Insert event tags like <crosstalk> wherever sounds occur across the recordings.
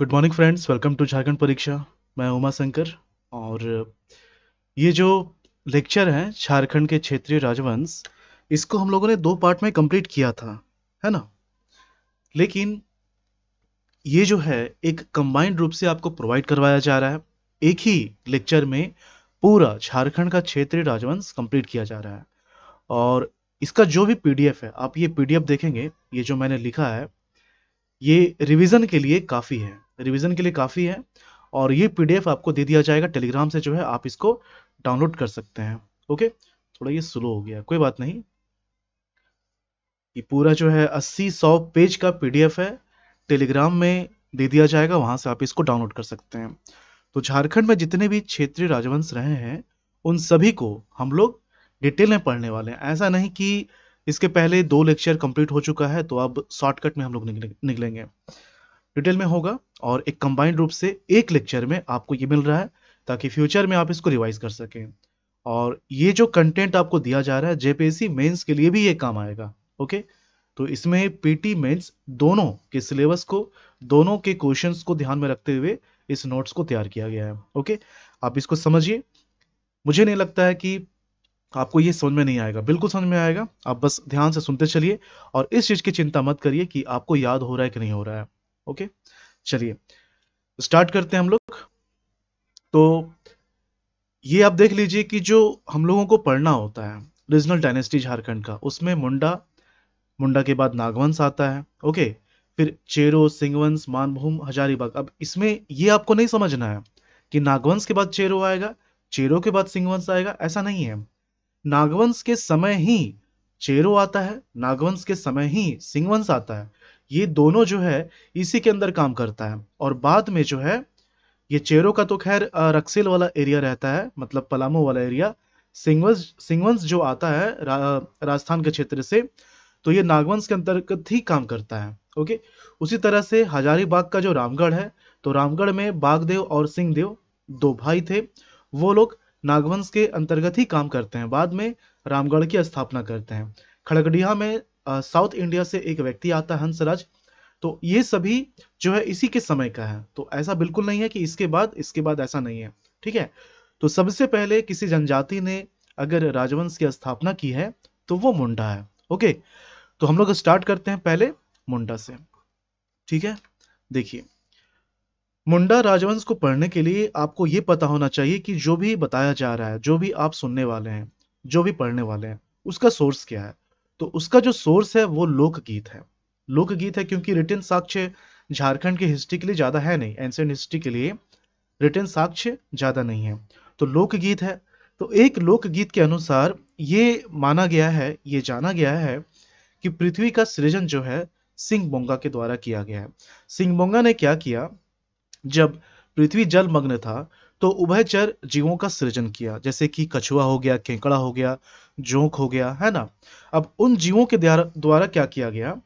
Good morning friends welcome to Jharkhand परीक्षा मैं उमा शंकर और ये जो लेक्चर है झारखंड के क्षेत्रीय राजवंश इसको हम लोगों ने दो पार्ट में कंप्लीट किया था है ना लेकिन ये जो है एक कंबाइंड रूप से आपको प्रोवाइड करवाया जा रहा है एक ही लेक्चर में पूरा झारखंड का क्षेत्रीय राजवंश कंप्लीट किया जा रहा है और इसका जो भी पीडीएफ है आप ये पीडीएफ देखेंगे ये जो मैंने लिखा है ये रिवीजन के लिए काफ़ी है रिविज़न के लिए काफ़ी है और ये पीडीएफ आपको दे दिया जाएगा टेलीग्राम से जो है आप इसको डाउनलोड कर सकते हैं ओके थोड़ा ये स्लो हो गया कोई बात नहीं ये पूरा जो है अस्सी सौ पेज का पीडीएफ है टेलीग्राम में दे दिया जाएगा वहां से आप इसको डाउनलोड कर सकते हैं तो झारखंड में जितने भी क्षेत्रीय राजवंश रहे हैं उन सभी को हम लोग डिटेल में पढ़ने वाले हैं ऐसा नहीं कि इसके पहले दो लेक्चर कंप्लीट हो चुका है तो अब शॉर्टकट में हम लोग निकलेंगे डिटेल में होगा और एक कंबाइंड रूप से एक लेक्चर में आपको ये मिल रहा है ताकि फ्यूचर में आप इसको रिवाइज कर सकें और ये जो कंटेंट आपको दिया जा रहा है जेपीएससी मेंस के लिए भी ये काम आएगा ओके तो इसमें पीटी मेंस दोनों के सिलेबस को दोनों के क्वेश्चंस को ध्यान में रखते हुए इस नोट्स को तैयार किया गया है ओके आप इसको समझिए मुझे नहीं लगता है कि आपको ये समझ में नहीं आएगा बिल्कुल समझ में आएगा आप बस ध्यान से सुनते चलिए और इस चीज़ की चिंता मत करिए कि आपको याद हो रहा है कि नहीं हो रहा है ओके चलिए स्टार्ट करते हैं हम लोग तो ये आप देख लीजिए कि जो हम लोगों को पढ़ना होता है रीजनल डायनेस्टी झारखंड का उसमें मुंडा मुंडा के बाद नागवंश आता है ओके फिर चेरो सिंहवंश मानभूम हजारीबाग अब इसमें ये आपको नहीं समझना है कि नागवंश के बाद चेरो आएगा चेरो के बाद सिंहवंश आएगा ऐसा नहीं है नागवंश के समय ही चेरो आता है नागवंश के समय ही सिंहवंश आता है ये दोनों जो है इसी के अंदर काम करता है और बाद में जो है ये चेरो का तो खैर रक्सेल वाला एरिया रहता है मतलब पलामू वाला एरिया सिंगवंश सिंगवंश जो आता है रा, राजस्थान के क्षेत्र से तो ये नागवंश के अंतर्गत ही काम करता है ओके उसी तरह से हजारीबाग का जो रामगढ़ है तो रामगढ़ में बागदेव और सिंहदेव दो भाई थे वो लोग नागवंश के अंतर्गत ही काम करते हैं बाद में रामगढ़ की स्थापना करते हैं खड़गडिया में साउथ इंडिया से एक व्यक्ति आता है हंसराज तो ये सभी जो है इसी के समय का है तो ऐसा बिल्कुल नहीं है कि इसके बाद इसके बाद ऐसा नहीं है ठीक है तो सबसे पहले किसी जनजाति ने अगर राजवंश की स्थापना की है तो वो मुंडा है ओके तो हम लोग स्टार्ट करते हैं पहले मुंडा से ठीक है देखिए मुंडा राजवंश को पढ़ने के लिए आपको ये पता होना चाहिए कि जो भी बताया जा रहा है जो भी आप सुनने वाले हैं जो भी पढ़ने वाले हैं उसका सोर्स क्या है तो उसका जो सोर्स है वो लोकगीत है लोकगीत है क्योंकि रिटर्न साक्ष्य झारखंड की हिस्ट्री के लिए ज़्यादा है नहीं एंसेंट हिस्ट्री के लिए रिटर्न साक्ष्य ज़्यादा नहीं है तो लोकगीत है तो एक लोकगीत के अनुसार ये माना गया है ये जाना गया है कि पृथ्वी का सृजन जो है सिंह बोंगा के द्वारा किया गया है सिंह बोंगा ने क्या किया जब पृथ्वी जलमग्न था तो उभयचर जीवों का सृजन किया जैसे कि कछुआ हो गया केंकड़ा हो गया जोंक हो गया है ना अब उन जीवों के द्वारा क्या किया गया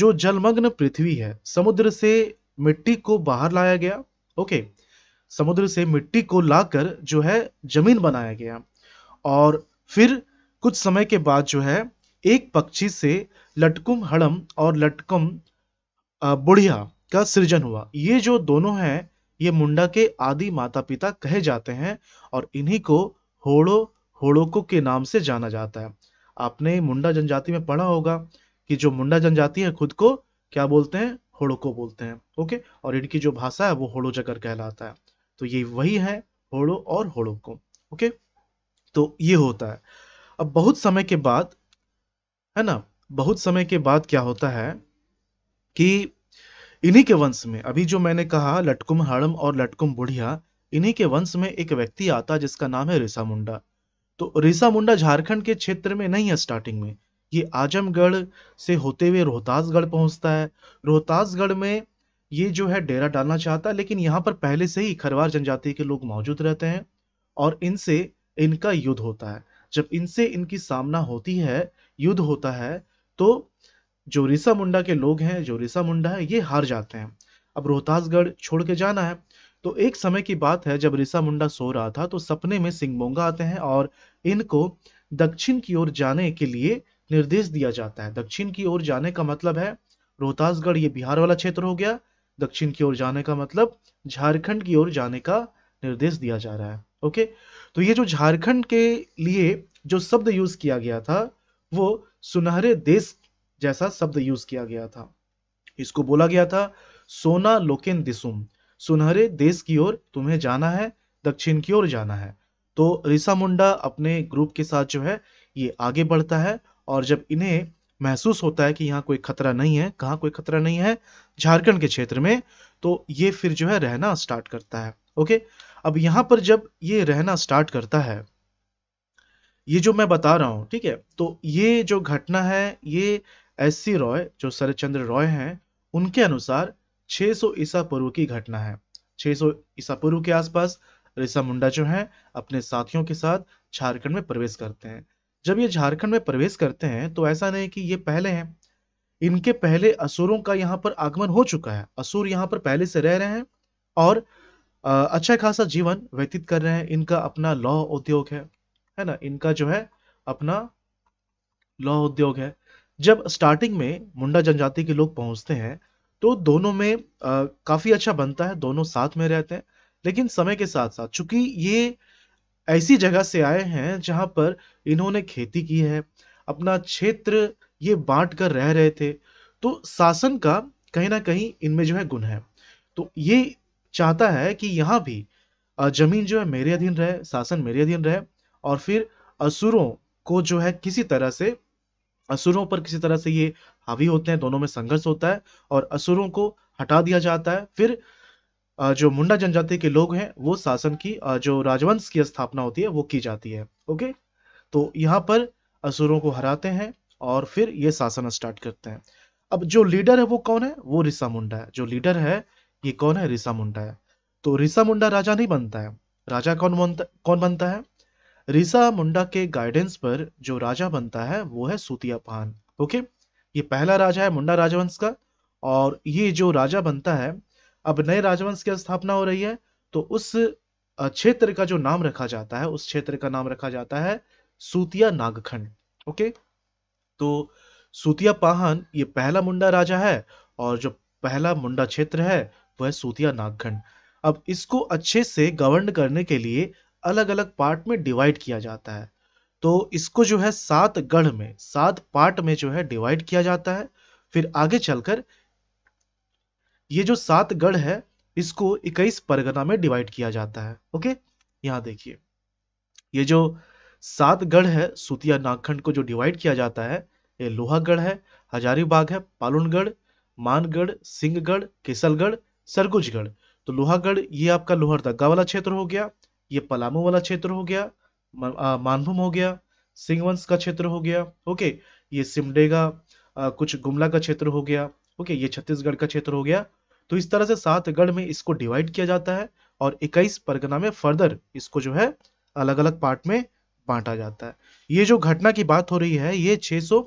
जो जलमग्न पृथ्वी है समुद्र से मिट्टी को बाहर लाया गया ओके समुद्र से मिट्टी को लाकर जो है जमीन बनाया गया और फिर कुछ समय के बाद जो है एक पक्षी से लटकुम हड़म और लटकुम बुढ़िया का सृजन हुआ ये जो दोनों हैं ये मुंडा के आदि माता पिता कहे जाते हैं और इन्हीं को होड़ो होड़ोको के नाम से जाना जाता है आपने मुंडा जनजाति में पढ़ा होगा कि जो मुंडा जनजाति है खुद को क्या बोलते हैं होड़ोको बोलते हैं ओके और इनकी जो भाषा है वो होड़ो जकर कहलाता है तो ये वही है होड़ो और होड़ोको ओके तो ये होता है अब बहुत समय के बाद है ना बहुत समय के बाद क्या होता है कि इन्हीं के वंश में अभी जो मैंने कहा लटकुम हड़म और लटकुम बुढ़िया इन्हीं के वंश में एक व्यक्ति आता जिसका नाम है रिसा मुंडा तो रिसा मुंडा झारखंड के क्षेत्र में नहीं है स्टार्टिंग में ये आजमगढ़ से होते हुए रोहतासगढ़ पहुंचता है रोहतासगढ़ में ये जो है डेरा डालना चाहता है लेकिन यहाँ पर पहले से ही खरवार जनजाति के लोग मौजूद रहते हैं और इनसे इनका युद्ध होता है जब इनसे इनकी सामना होती है युद्ध होता है तो जो रिसा मुंडा के लोग हैं जो रिसा मुंडा है ये हार जाते हैं अब रोहतासगढ़ छोड़ के जाना है तो एक समय की बात है जब रिसा मुंडा सो रहा था तो सपने में सिंगमोंगा आते हैं और इनको दक्षिण की ओर जाने के लिए निर्देश दिया जाता है दक्षिण की ओर जाने का मतलब है रोहतासगढ़ ये बिहार वाला क्षेत्र हो गया दक्षिण की ओर जाने का मतलब झारखंड की ओर जाने का निर्देश दिया जा रहा है ओके तो ये जो झारखंड के लिए जो शब्द यूज किया गया था वो सुनहरे देश जैसा शब्द यूज किया गया था इसको बोला गया था सोना लोकेन दिसुम सुनहरे देश की ओर तुम्हें जाना है दक्षिण की ओर जाना है तो रिसा मुंडा अपने ग्रुप के साथ जो है ये आगे बढ़ता है और जब इन्हें महसूस होता है कि यहाँ कोई खतरा नहीं है कहाँ कोई खतरा नहीं है झारखंड के क्षेत्र में तो ये फिर जो है रहना स्टार्ट करता है ओके अब यहाँ पर जब ये रहना स्टार्ट करता है ये जो मैं बता रहा हूँ ठीक है तो ये जो घटना है ये एस सी रॉय जो शरद चंद्र रॉय हैं उनके अनुसार 600 ईसा पूर्व की घटना है 600 ईसा पूर्व के आसपास रिसा मुंडा जो है अपने साथियों के साथ झारखंड में प्रवेश करते हैं जब ये झारखंड में प्रवेश करते हैं तो ऐसा नहीं कि ये पहले हैं इनके पहले असुरों का यहाँ पर आगमन हो चुका है असुर यहाँ पर पहले से रह रहे हैं और अच्छा खासा जीवन व्यतीत कर रहे हैं इनका अपना लौह उद्योग है है ना इनका जो है अपना लौह उद्योग है जब स्टार्टिंग में मुंडा जनजाति के लोग पहुंचते हैं तो दोनों में आ, काफी अच्छा बनता है दोनों साथ में रहते हैं लेकिन समय के साथ साथ चूंकि ये ऐसी जगह से आए हैं जहां पर इन्होंने खेती की है अपना क्षेत्र ये बांट कर रह रहे थे तो शासन का कहीं ना कहीं इनमें जो है गुण है तो ये चाहता है कि यहाँ भी जमीन जो है मेरे अधीन रहे शासन मेरे अधीन रहे और फिर असुरों को जो है किसी तरह से असुरों पर किसी तरह से ये हावी होते हैं दोनों में संघर्ष होता है और असुरों को हटा दिया जाता है फिर जो मुंडा जनजाति के लोग हैं वो शासन की जो राजवंश की स्थापना होती है वो की जाती है ओके तो यहाँ पर असुरों को हराते हैं और फिर ये शासन स्टार्ट करते हैं अब जो लीडर है वो कौन है वो रिसा मुंडा है जो लीडर है ये कौन है रिसा मुंडा है तो रिसा मुंडा राजा नहीं बनता है राजा कौन बनता कौन बनता है रिसा मुंडा के गाइडेंस पर जो राजा बनता है वो है सूतिया पान ओके ये पहला राजा है मुंडा राजवंश का और ये जो राजा बनता है अब नए राजवंश की स्थापना हो रही है तो उस क्षेत्र का जो नाम रखा जाता है उस क्षेत्र का नाम रखा जाता है सूतिया नागखंड ओके तो सूतिया पाहन ये पहला मुंडा राजा है और जो पहला मुंडा क्षेत्र है वह सूतिया नागखंड अब इसको अच्छे से गवर्न करने के लिए अलग अलग पार्ट में डिवाइड किया जाता है तो इसको जो है सात गढ़ में सात पार्ट में जो है डिवाइड किया जाता है फिर आगे चलकर ये जो सात गढ़ है इसको इक्कीस परगना में डिवाइड किया जाता है ओके यहाँ देखिए ये जो सात गढ़ है सुतिया नागखंड को जो डिवाइड किया जाता है ये लोहागढ़ है हजारीबाग है पालुनगढ़ मानगढ़ सिंहगढ़ केसलगढ़ सरगुजगढ़ तो लोहागढ़ ये आपका लोहरदगा वाला क्षेत्र हो गया ये पलामू वाला क्षेत्र हो गया मानभूम हो गया सिंहवंश का क्षेत्र हो गया ओके ये सिमडेगा कुछ गुमला का क्षेत्र हो गया ओके ये छत्तीसगढ़ का क्षेत्र हो गया तो इस तरह से सातगढ़ में इसको डिवाइड किया जाता है और इक्कीस परगना में फर्दर इसको जो है अलग अलग पार्ट में बांटा जाता है ये जो घटना की बात हो रही है ये 600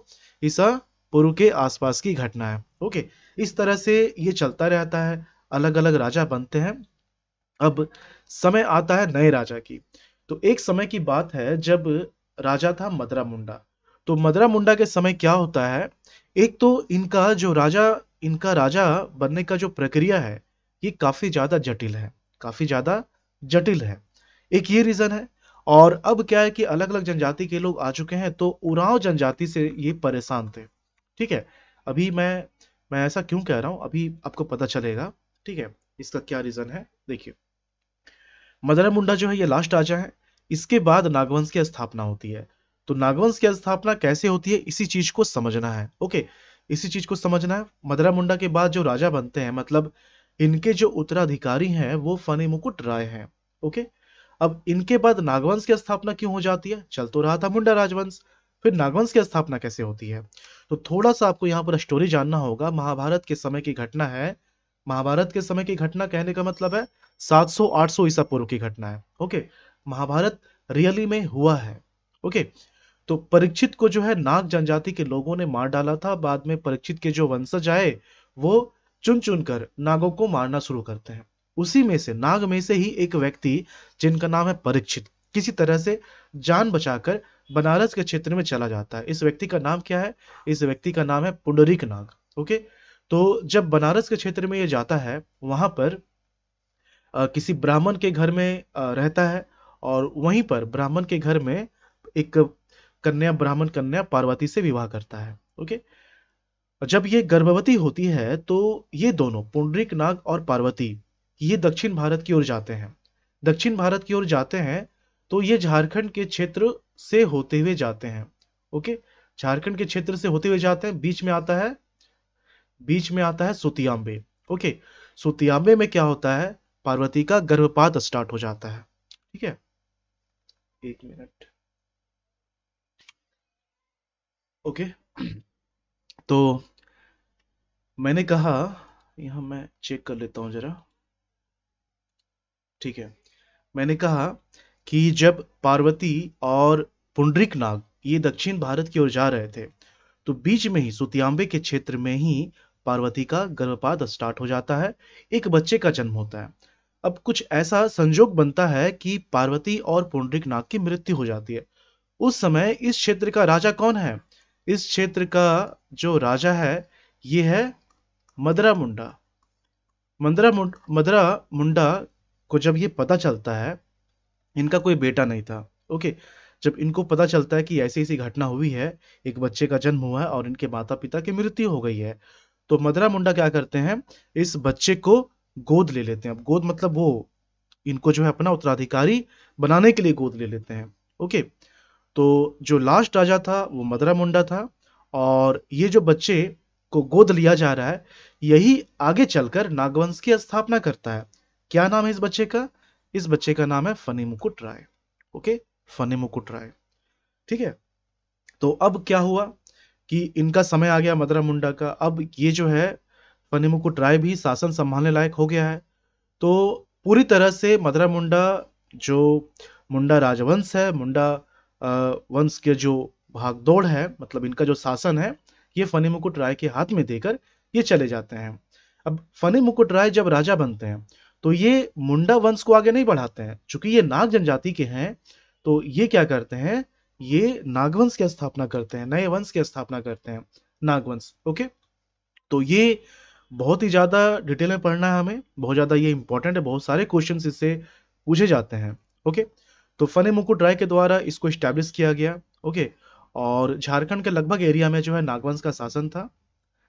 ईसा पूर्व के आसपास की घटना है ओके इस तरह से ये चलता रहता है अलग अलग राजा बनते हैं अब समय आता है नए राजा की तो एक समय की बात है जब राजा था मदरा मुंडा तो मदरा मुंडा के समय क्या होता है एक तो इनका जो राजा इनका राजा बनने का जो प्रक्रिया है ये काफी ज्यादा जटिल है काफी ज्यादा जटिल है एक ये रीजन है और अब क्या है कि अलग अलग जनजाति के लोग आ चुके हैं तो उराव जनजाति से ये परेशान थे ठीक है अभी मैं मैं ऐसा क्यों कह रहा हूं अभी आपको पता चलेगा ठीक है इसका क्या रीजन है देखिए मदरा मुंडा जो है ये लास्ट राजा है इसके बाद नागवंश की स्थापना होती है तो नागवंश की स्थापना कैसे होती है इसी चीज को समझना है ओके इसी चीज को समझना है मदरा मुंडा के बाद जो राजा बनते हैं मतलब इनके जो उत्तराधिकारी हैं वो फनी मुकुट राय हैं ओके अब इनके बाद नागवंश की स्थापना क्यों हो जाती है चल तो रहा था मुंडा राजवंश फिर नागवंश की स्थापना कैसे होती है तो थोड़ा सा आपको यहाँ पर स्टोरी जानना होगा महाभारत के समय की घटना है महाभारत के समय की घटना कहने का मतलब है 700-800 ईसा पूर्व की घटना है ओके महाभारत रियली में हुआ है ओके तो परीक्षित को जो है नाग जनजाति के लोगों ने मार डाला था बाद में परीक्षित के जो वंशज आए वो चुन चुन कर नागों को मारना शुरू करते हैं उसी में से नाग में से ही एक व्यक्ति जिनका नाम है परीक्षित किसी तरह से जान बचाकर बनारस के क्षेत्र में चला जाता है इस व्यक्ति का नाम क्या है इस व्यक्ति का नाम है पुंडरिक नाग ओके तो जब बनारस के क्षेत्र में ये जाता है वहां पर किसी ब्राह्मण के घर में रहता है और वहीं पर ब्राह्मण के घर में एक कन्या ब्राह्मण कन्या पार्वती से विवाह करता है ओके जब ये गर्भवती होती है तो ये दोनों पुण्डरिक नाग और पार्वती ये दक्षिण भारत की ओर जाते हैं दक्षिण भारत की ओर जाते हैं तो ये झारखंड के क्षेत्र से होते हुए जाते हैं ओके झारखंड के क्षेत्र से होते हुए जाते हैं बीच में आता है बीच में आता है सुतियांबे ओके सुतियांबे में क्या होता है पार्वती का गर्भपात स्टार्ट हो जाता है ठीक है एक मिनट ओके तो मैंने कहा यहां मैं चेक कर लेता हूं जरा ठीक है मैंने कहा कि जब पार्वती और पुंडरिक नाग ये दक्षिण भारत की ओर जा रहे थे तो बीच में ही सुतियांबे के क्षेत्र में ही पार्वती का गर्भपात स्टार्ट हो जाता है एक बच्चे का जन्म होता है अब कुछ ऐसा संजोग बनता है कि पार्वती और पुंडरिक नाग की मृत्यु हो जाती है उस समय इस क्षेत्र का राजा कौन है इस क्षेत्र का जो राजा है ये है मदरा मुंडा मदरा मदरा मुंडा को जब ये पता चलता है इनका कोई बेटा नहीं था ओके जब इनको पता चलता है कि ऐसी ऐसी घटना हुई है एक बच्चे का जन्म हुआ है और इनके माता पिता की मृत्यु हो गई है तो मदरा मुंडा क्या करते हैं इस बच्चे को गोद ले लेते हैं अब गोद मतलब वो इनको जो है अपना उत्तराधिकारी बनाने के लिए गोद ले लेते हैं ओके तो जो लास्ट राजा था वो मदरा मुंडा था और ये जो बच्चे को गोद लिया जा रहा है यही आगे चलकर नागवंश की स्थापना करता है क्या नाम है इस बच्चे का इस बच्चे का नाम है फनी मुकुट राय ओके फनी मुकुट राय ठीक है तो अब क्या हुआ कि इनका समय आ गया मदरा मुंडा का अब ये जो है पनीमुकुट राय भी शासन संभालने लायक हो गया है तो पूरी तरह से मदरा मुंडा जो मुंडा राजवंश है मुंडा वंश के जो भागदौड़ है मतलब इनका जो शासन है ये फनी मुकुट राय के हाथ में देकर ये चले जाते हैं अब फनी मुकुट राय जब राजा बनते हैं तो ये मुंडा वंश को आगे नहीं बढ़ाते हैं चूंकि ये नाग जनजाति के हैं तो ये क्या करते हैं ये नागवंश की स्थापना करते हैं नए वंश की स्थापना करते हैं नागवंश ओके तो ये बहुत ही ज़्यादा डिटेल में पढ़ना है हमें बहुत ज़्यादा ये इंपॉर्टेंट है बहुत सारे क्वेश्चन इससे पूछे जाते हैं ओके तो फने मुकुट राय के द्वारा इसको स्टैब्लिश किया गया ओके और झारखंड के लगभग एरिया में जो है नागवंश का शासन था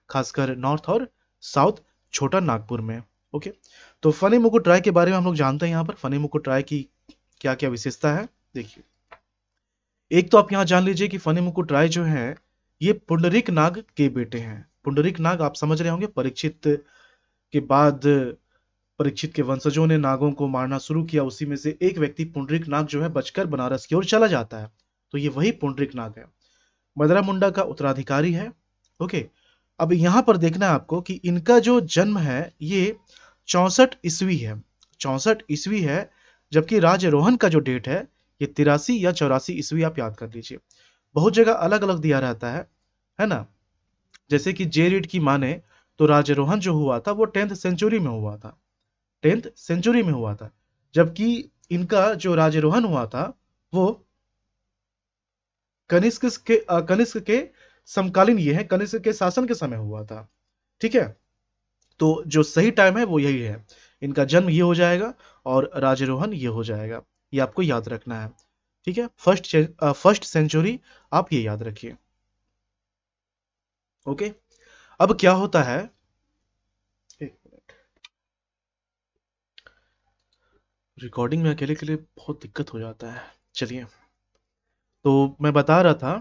खासकर नॉर्थ और साउथ छोटा नागपुर में ओके तो फनी मुकुट राय के बारे में हम लोग जानते हैं यहाँ पर फनी मुकुट राय की क्या क्या विशेषता है देखिए एक तो आप यहाँ जान लीजिए कि फनी मुकुट राय जो है ये पुंडरिक नाग के बेटे हैं पुंडरिक नाग आप समझ रहे होंगे परीक्षित के बाद परीक्षित के वंशजों ने नागों को मारना शुरू किया उसी में से एक व्यक्ति पुंडरिक नाग जो है बचकर बनारस की ओर चला जाता है तो ये वही पुंडरिक नाग है मदरा मुंडा का उत्तराधिकारी है ओके अब यहाँ पर देखना है आपको कि इनका जो जन्म है ये चौसठ ईस्वी है चौसठ ईस्वी है जबकि राज रोहन का जो डेट है ये तिरासी या चौरासी ईस्वी आप याद कर लीजिए बहुत जगह अलग अलग दिया रहता है है ना जैसे कि जे रीड की माने तो राजरोहन जो हुआ था वो टेंथ सेंचुरी में हुआ था टेंथ सेंचुरी में हुआ था जबकि इनका जो राजरोहन हुआ था वो कनिष्क के कनिष्क के समकालीन ये है कनिष्क के शासन के समय हुआ था ठीक है तो जो सही टाइम है वो यही है इनका जन्म ये हो जाएगा और राजरोहन ये हो जाएगा ये आपको याद रखना है ठीक है फर्स्ट फर्स्ट सेंचुरी आप ये याद रखिए ओके अब क्या होता है रिकॉर्डिंग में अकेले के लिए बहुत दिक्कत हो जाता है चलिए तो मैं बता रहा था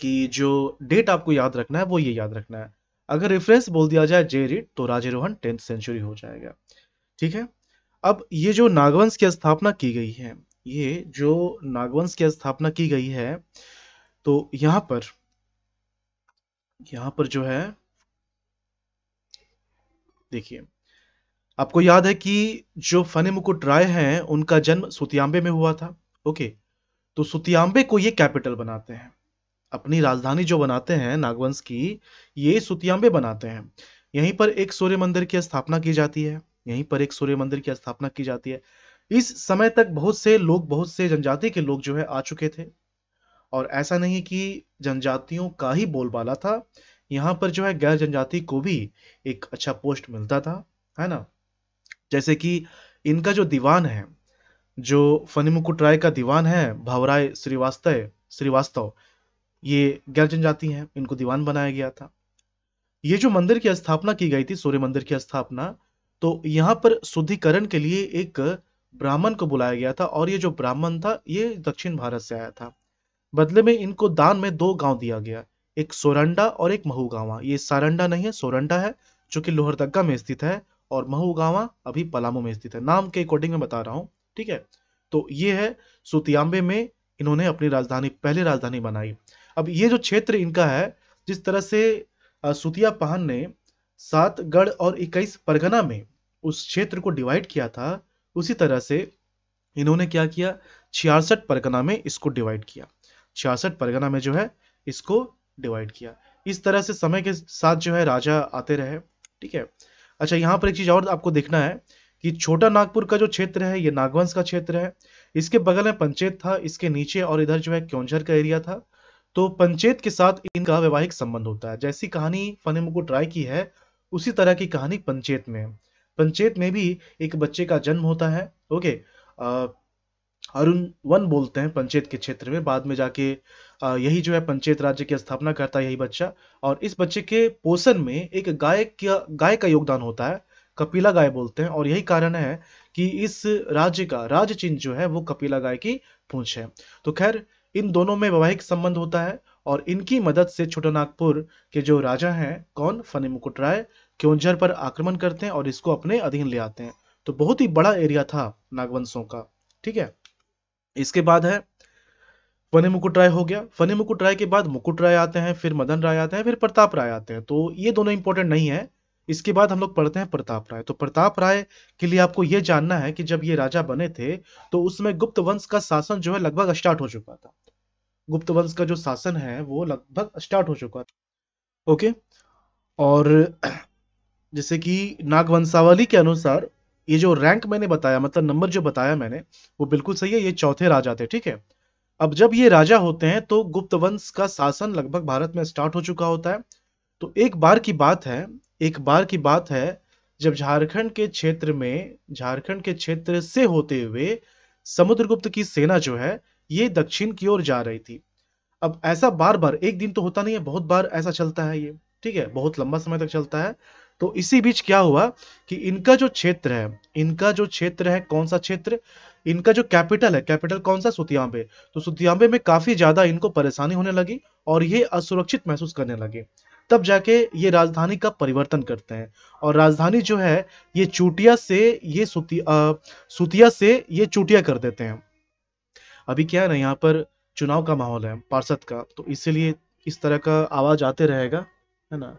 कि जो डेट आपको याद रखना है वो ये याद रखना है अगर रेफरेंस बोल दिया जाए जे रिट तो राजे रोहन टेंथ सेंचुरी हो जाएगा ठीक है अब ये जो नागवंश की स्थापना की गई है ये जो नागवंश की स्थापना की गई है तो यहाँ पर यहां पर जो है देखिए आपको याद है कि जो फने मुकुट राय हैं उनका जन्म सुतियांबे में हुआ था ओके तो सुतियांबे को ये कैपिटल बनाते हैं अपनी राजधानी जो बनाते हैं नागवंश की ये सुतियांबे बनाते हैं यहीं पर एक सूर्य मंदिर की स्थापना की जाती है यहीं पर एक सूर्य मंदिर की स्थापना की जाती है इस समय तक बहुत से लोग बहुत से जनजाति के लोग जो है आ चुके थे और ऐसा नहीं कि जनजातियों का ही बोलबाला था यहाँ पर जो है गैर जनजाति को भी एक अच्छा पोस्ट मिलता था है ना जैसे कि इनका जो दीवान है जो फनी मुकुट राय का दीवान है भावराय श्रीवास्तव श्रीवास्तव ये गैर जनजाति हैं इनको दीवान बनाया गया था ये जो मंदिर की स्थापना की गई थी सूर्य मंदिर की स्थापना तो यहाँ पर शुद्धिकरण के लिए एक ब्राह्मण को बुलाया गया था और ये जो ब्राह्मण था ये दक्षिण भारत से आया था बदले में इनको दान में दो गांव दिया गया एक सोरंडा और एक महूगावा ये सारंडा नहीं है सोरंडा है जो कि लोहरदगा में स्थित है और महूगावा अभी पलामू में स्थित है नाम के अकॉर्डिंग में बता रहा हूँ ठीक है तो ये है सुतियांबे में इन्होंने अपनी राजधानी पहली राजधानी बनाई अब ये जो क्षेत्र इनका है जिस तरह से सुतिया पहान ने सातगढ़ और इक्कीस परगना में उस क्षेत्र को डिवाइड किया था उसी तरह से इन्होंने क्या किया छियासठ परगना में इसको डिवाइड किया छियासठ परगना में जो है इसको डिवाइड किया इस तरह से समय के साथ जो है राजा आते रहे ठीक है अच्छा यहाँ पर एक चीज और आपको देखना है कि छोटा नागपुर का जो क्षेत्र है ये नागवंश का क्षेत्र है इसके बगल में पंचेत था इसके नीचे और इधर जो है क्योंझर का एरिया था तो पंचेत के साथ इनका वैवाहिक संबंध होता है जैसी कहानी फनेमुकुट राय की है उसी तरह की कहानी पंचेत में है पंचेत में भी एक बच्चे का जन्म होता है ओके अरुण वन बोलते हैं पंचेत के क्षेत्र में बाद में जाके यही जो है पंचेत राज्य की स्थापना करता है यही बच्चा और इस बच्चे के पोषण में एक गाय का गाय का योगदान होता है कपिला गाय बोलते हैं और यही कारण है कि इस राज्य का राज चिन्ह जो है वो कपिला गाय की पूंछ है तो खैर इन दोनों में वैवाहिक संबंध होता है और इनकी मदद से छोटा नागपुर के जो राजा हैं कौन फनी मुकुट राय क्योंझर पर आक्रमण करते हैं और इसको अपने अधीन ले आते हैं तो बहुत ही बड़ा एरिया था नागवंशों का ठीक है इसके बाद है फने मुकुट राय हो गया फने मुकुट राय के बाद मुकुट राय आते हैं फिर मदन राय आते हैं फिर प्रताप राय आते हैं तो ये दोनों इंपॉर्टेंट नहीं है इसके बाद हम लोग पढ़ते हैं प्रताप राय तो प्रताप राय के लिए आपको ये जानना है कि जब ये राजा बने थे तो उसमें गुप्त वंश का शासन जो है लगभग स्टार्ट हो चुका था गुप्त वंश का जो शासन है वो लगभग स्टार्ट हो चुका था ओके और जैसे कि नागवंशावली के अनुसार ये जो रैंक मैंने बताया मतलब नंबर जो बताया मैंने वो बिल्कुल सही है ये चौथे राजा थे ठीक है अब जब ये राजा होते हैं तो गुप्त वंश का शासन लगभग भारत में स्टार्ट हो चुका होता है तो एक बार की बात है एक बार की बात है जब झारखंड के क्षेत्र में झारखंड के क्षेत्र से होते हुए समुद्रगुप्त की सेना जो है ये दक्षिण की ओर जा रही थी अब ऐसा बार बार एक दिन तो होता नहीं है बहुत बार ऐसा चलता है ये ठीक है बहुत लंबा समय तक चलता है तो इसी बीच क्या हुआ कि इनका जो क्षेत्र है इनका जो क्षेत्र है कौन सा क्षेत्र इनका जो कैपिटल है कैपिटल कौन सा सुतियांबे तो सुतियांबे में काफी ज्यादा इनको परेशानी होने लगी और ये असुरक्षित महसूस करने लगे तब जाके ये राजधानी का परिवर्तन करते हैं और राजधानी जो है ये चूटिया से ये सुतिया सुतिया से ये चूटिया कर देते हैं अभी क्या है ना यहाँ पर चुनाव का माहौल है पार्षद का तो इसीलिए इस तरह का आवाज आते रहेगा है ना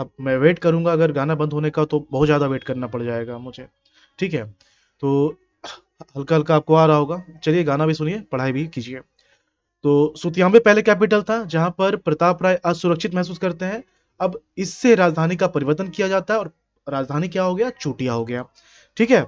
अब मैं वेट करूंगा अगर गाना बंद होने का तो बहुत ज़्यादा वेट करना पड़ जाएगा मुझे ठीक है तो हल्का हल्का आपको आ रहा होगा चलिए गाना भी सुनिए पढ़ाई भी कीजिए तो सुतियांबे पहले कैपिटल था जहां पर प्रताप राय असुरक्षित महसूस करते हैं अब इससे राजधानी का परिवर्तन किया जाता है और राजधानी क्या हो गया चूटिया हो गया ठीक है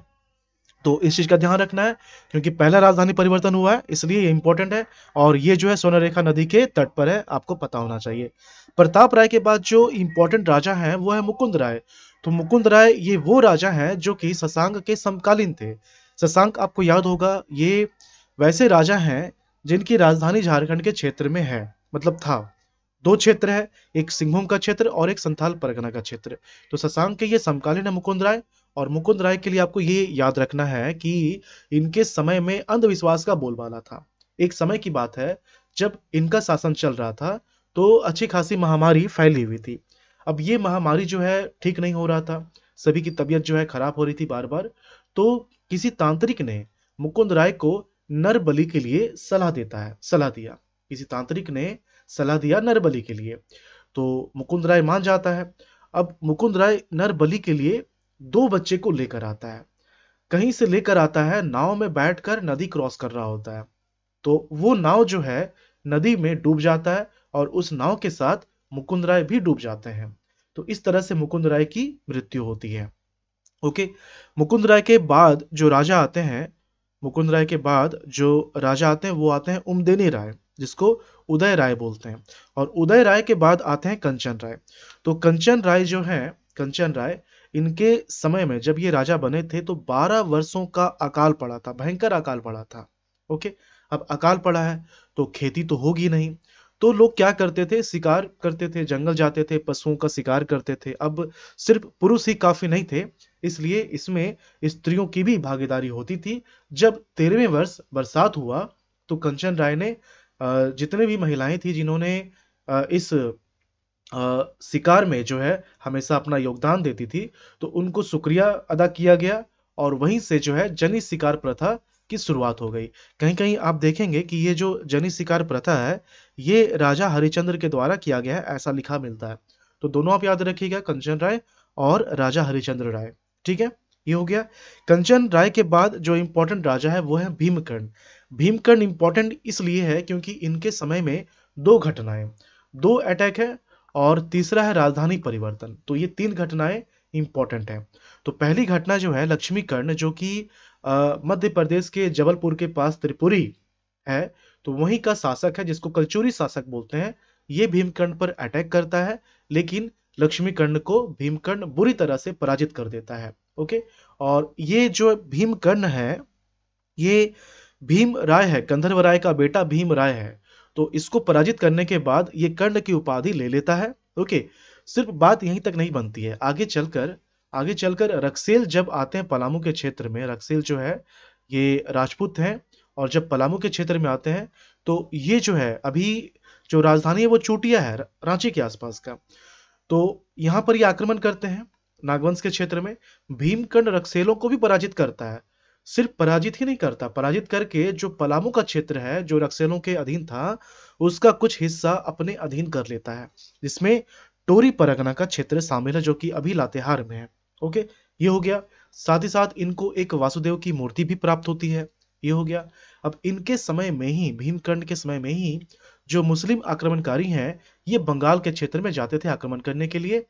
तो इस चीज़ का ध्यान रखना है क्योंकि पहला राजधानी परिवर्तन हुआ है इसलिए ये इंपॉर्टेंट है और ये जो है सोनरेखा नदी के तट पर है आपको पता होना चाहिए प्रताप राय के बाद जो इंपॉर्टेंट राजा है वो है मुकुंद राय तो मुकुंद राय ये वो राजा है जो कि ससांग के समकालीन थे ससांग आपको याद होगा ये वैसे राजा हैं जिनकी राजधानी झारखंड के क्षेत्र में है मतलब था दो क्षेत्र है एक सिंहभूम का क्षेत्र और एक संथाल परगना का क्षेत्र तो ससांग के ये समकालीन है मुकुंद राय और मुकुंद राय के लिए आपको ये याद रखना है कि इनके समय में अंधविश्वास का बोलबाला था एक समय की बात है जब इनका शासन चल रहा था तो अच्छी खासी महामारी फैली हुई थी अब ये महामारी जो है ठीक नहीं हो रहा था सभी की तबीयत जो है खराब हो रही थी बार बार तो किसी तांत्रिक ने मुकुंद राय को नर बलि के लिए सलाह देता है सलाह दिया किसी तांत्रिक ने सलाह दिया नर बलि के लिए तो मुकुंद राय मान जाता है अब मुकुंद राय नर बलि के लिए दो बच्चे को लेकर आता है कहीं से लेकर आता है नाव में बैठकर नदी क्रॉस कर रहा होता है तो वो नाव जो है नदी में डूब जाता है और उस नाव के साथ मुकुंद राय भी डूब जाते हैं तो इस तरह से मुकुंद राय की मृत्यु होती है ओके मुकुंद राय के बाद जो राजा आते हैं मुकुंद राय के बाद जो राजा आते हैं वो आते हैं उमदेनी राय जिसको उदय राय बोलते हैं और उदय राय के बाद आते हैं कंचन राय तो कंचन राय जो है कंचन राय इनके समय में जब ये राजा बने थे तो 12 वर्षों का अकाल पड़ा था भयंकर अकाल पड़ा था ओके अब अकाल पड़ा है तो खेती तो होगी नहीं तो लोग क्या करते थे शिकार करते थे जंगल जाते थे पशुओं का शिकार करते थे अब सिर्फ पुरुष ही काफी नहीं थे इसलिए इसमें स्त्रियों की भी भागीदारी होती थी जब तेरहवें वर्ष बरसात हुआ तो कंचन राय ने जितने भी महिलाएं थी जिन्होंने इस शिकार में जो है हमेशा अपना योगदान देती थी तो उनको शुक्रिया अदा किया गया और वहीं से जो है जनी शिकार प्रथा की शुरुआत हो गई कहीं कहीं आप देखेंगे कि ये जो जनी शिकार प्रथा है ये राजा हरिचंद्र के द्वारा किया गया है ऐसा लिखा मिलता है तो दोनों आप याद रखिएगा कंचन राय और राजा हरिचंद्र राय ठीक है ये हो गया कंचन राय के बाद जो इम्पोर्टेंट राजा है वो है भीमकर्ण भीमकर्ण इम्पोर्टेंट इसलिए है क्योंकि इनके समय में दो घटनाएं दो अटैक है और तीसरा है राजधानी परिवर्तन तो ये तीन घटनाएं इंपॉर्टेंट है तो पहली घटना जो है लक्ष्मीकर्ण जो कि मध्य प्रदेश के जबलपुर के पास त्रिपुरी है तो वहीं का शासक है जिसको कलचूरी शासक बोलते हैं ये भीमकर्ण पर अटैक करता है लेकिन लक्ष्मीकर्ण को भीमकर्ण बुरी तरह से पराजित कर देता है ओके और ये जो भीमकर्ण है ये भीम राय है गंधर्व राय का बेटा भीम राय है तो इसको पराजित करने के बाद ये कर्ण की उपाधि ले लेता है ओके सिर्फ बात यहीं तक नहीं बनती है आगे चलकर आगे चलकर रक्सेल जब आते हैं पलामू के क्षेत्र में रक्सेल जो है ये राजपूत हैं और जब पलामू के क्षेत्र में आते हैं तो ये जो है अभी जो राजधानी है वो चूटिया है रांची के आसपास का तो यहाँ पर ये आक्रमण करते हैं नागवंश के क्षेत्र में भीमकंड रक्सेलों को भी पराजित करता है सिर्फ पराजित ही नहीं करता पराजित करके जो पलामू का क्षेत्र है जो रक्सेलों के अधीन था उसका कुछ हिस्सा अपने अधीन कर लेता है जिसमें टोरी परगना का क्षेत्र शामिल है जो कि अभी लातेहार में है ओके ये हो गया साथ ही साथ इनको एक वासुदेव की मूर्ति भी प्राप्त होती है ये हो गया अब इनके समय में ही भीमकंड के समय में ही जो मुस्लिम आक्रमणकारी हैं ये बंगाल के क्षेत्र में जाते थे आक्रमण करने के लिए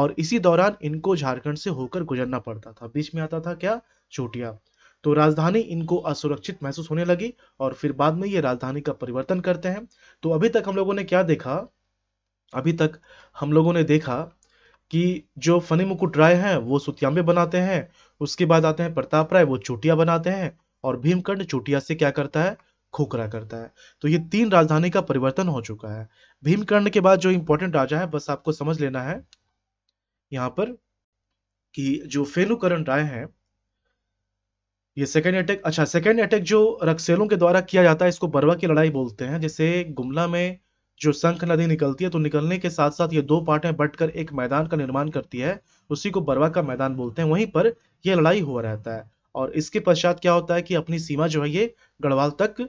और इसी दौरान इनको झारखंड से होकर गुजरना पड़ता था बीच में आता था क्या चोटिया तो राजधानी इनको असुरक्षित महसूस होने लगी और फिर बाद में ये राजधानी का परिवर्तन करते हैं तो अभी तक हम लोगों ने क्या देखा अभी तक हम लोगों ने देखा कि जो फनी मुकुट राय हैं वो सुतियाम्बे बनाते हैं उसके बाद आते हैं प्रताप राय वो चोटिया बनाते हैं और भीमकंड चोटिया से क्या करता है खोखरा करता है तो ये तीन राजधानी का परिवर्तन हो चुका है भीमकर्ण के बाद जो इंपॉर्टेंट राजा है बस आपको समझ लेना है यहाँ पर कि जो फेलुकरण राय है ये सेकेंड अटैक अच्छा सेकेंड अटैक जो रक्सेलों के द्वारा किया जाता है इसको बरवा की लड़ाई बोलते हैं जैसे गुमला में जो संख नदी निकलती है तो निकलने के साथ साथ ये दो पार्टें बटकर एक मैदान का निर्माण करती है उसी को बरवा का मैदान बोलते हैं वहीं पर यह लड़ाई हुआ रहता है और इसके पश्चात क्या होता है कि अपनी सीमा जो है ये गढ़वाल तक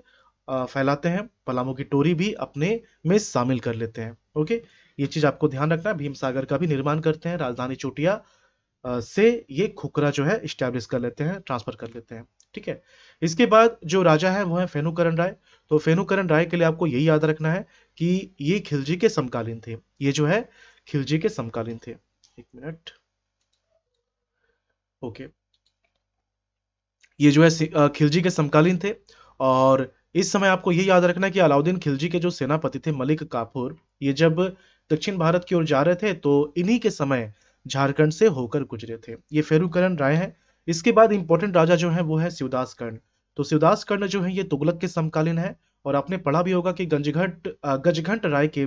फैलाते हैं पलामू की टोरी भी अपने में शामिल कर लेते हैं ओके ये चीज आपको ध्यान रखना भीम सागर का भी निर्माण करते हैं राजधानी चोटिया से ये खुकरा जो है इस्टेब्लिश कर लेते हैं ट्रांसफर कर लेते हैं ठीक है इसके बाद जो राजा है वो है फेनुकरण राय तो फेनुकरण राय के लिए आपको यही याद रखना है कि ये खिलजी के समकालीन थे ये जो है खिलजी के समकालीन थे एक मिनट ओके ये जो है खिलजी के समकालीन थे और इस समय आपको ये याद रखना है कि अलाउद्दीन खिलजी के जो सेनापति थे मलिक काफूर ये जब दक्षिण भारत की ओर जा रहे थे तो इन्हीं के समय झारखंड से होकर गुजरे थे ये फेरुकरण राय हैं इसके बाद इंपॉर्टेंट राजा जो है वो है शिवदास कर्ण तो शिवदास कर्ण जो है ये तुगलक के समकालीन है और आपने पढ़ा भी होगा कि गंजघट गजघंट राय के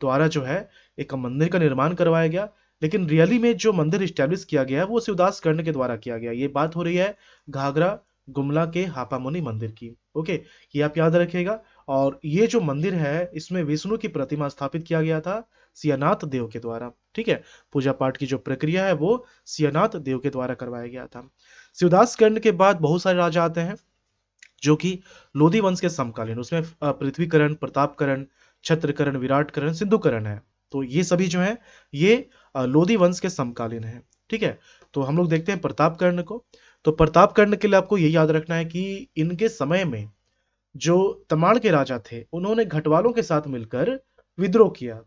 द्वारा जो है एक मंदिर का निर्माण करवाया गया लेकिन रियली में जो मंदिर स्टैब्लिश किया गया है वो शिवदास कर्ण के द्वारा किया गया ये बात हो रही है घाघरा गुमला के हापामुनि मंदिर की ओके ये आप याद रखिएगा और ये जो मंदिर है इसमें विष्णु की प्रतिमा स्थापित किया गया था सियानाथ देव के द्वारा ठीक है पूजा पाठ की जो प्रक्रिया है वो सियानाथ देव के द्वारा करवाया गया था शिवदास कर्ण के बाद बहुत सारे राजा आते हैं जो कि लोधी वंश के समकालीन उसमें पृथ्वीकरण प्रतापकरण छत्रकरण विराटकरण सिंधुकरण है तो ये सभी जो है ये लोधी वंश के समकालीन है ठीक है तो हम लोग देखते हैं प्रताप कर्ण को तो प्रताप कर्ण के लिए आपको ये याद रखना है कि इनके समय में जो तमाड़ के राजा थे उन्होंने घटवालों के साथ मिलकर विद्रोह किया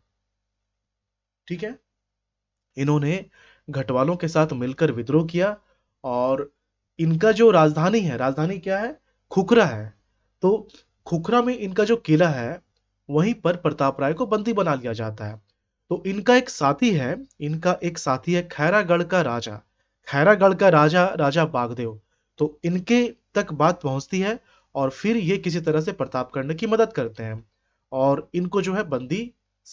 ठीक है इन्होंने घटवालों के साथ मिलकर विद्रोह किया और इनका जो राजधानी है राजधानी क्या है खुखरा है तो खुखरा में इनका जो किला है वहीं पर प्रताप राय को बंदी बना लिया जाता है तो इनका एक साथी है इनका एक साथी है खैरागढ़ का राजा खैरागढ़ का राजा राजा बागदेव तो इनके तक बात पहुंचती है और फिर ये किसी तरह से प्रताप करने की मदद करते हैं और इनको जो है बंदी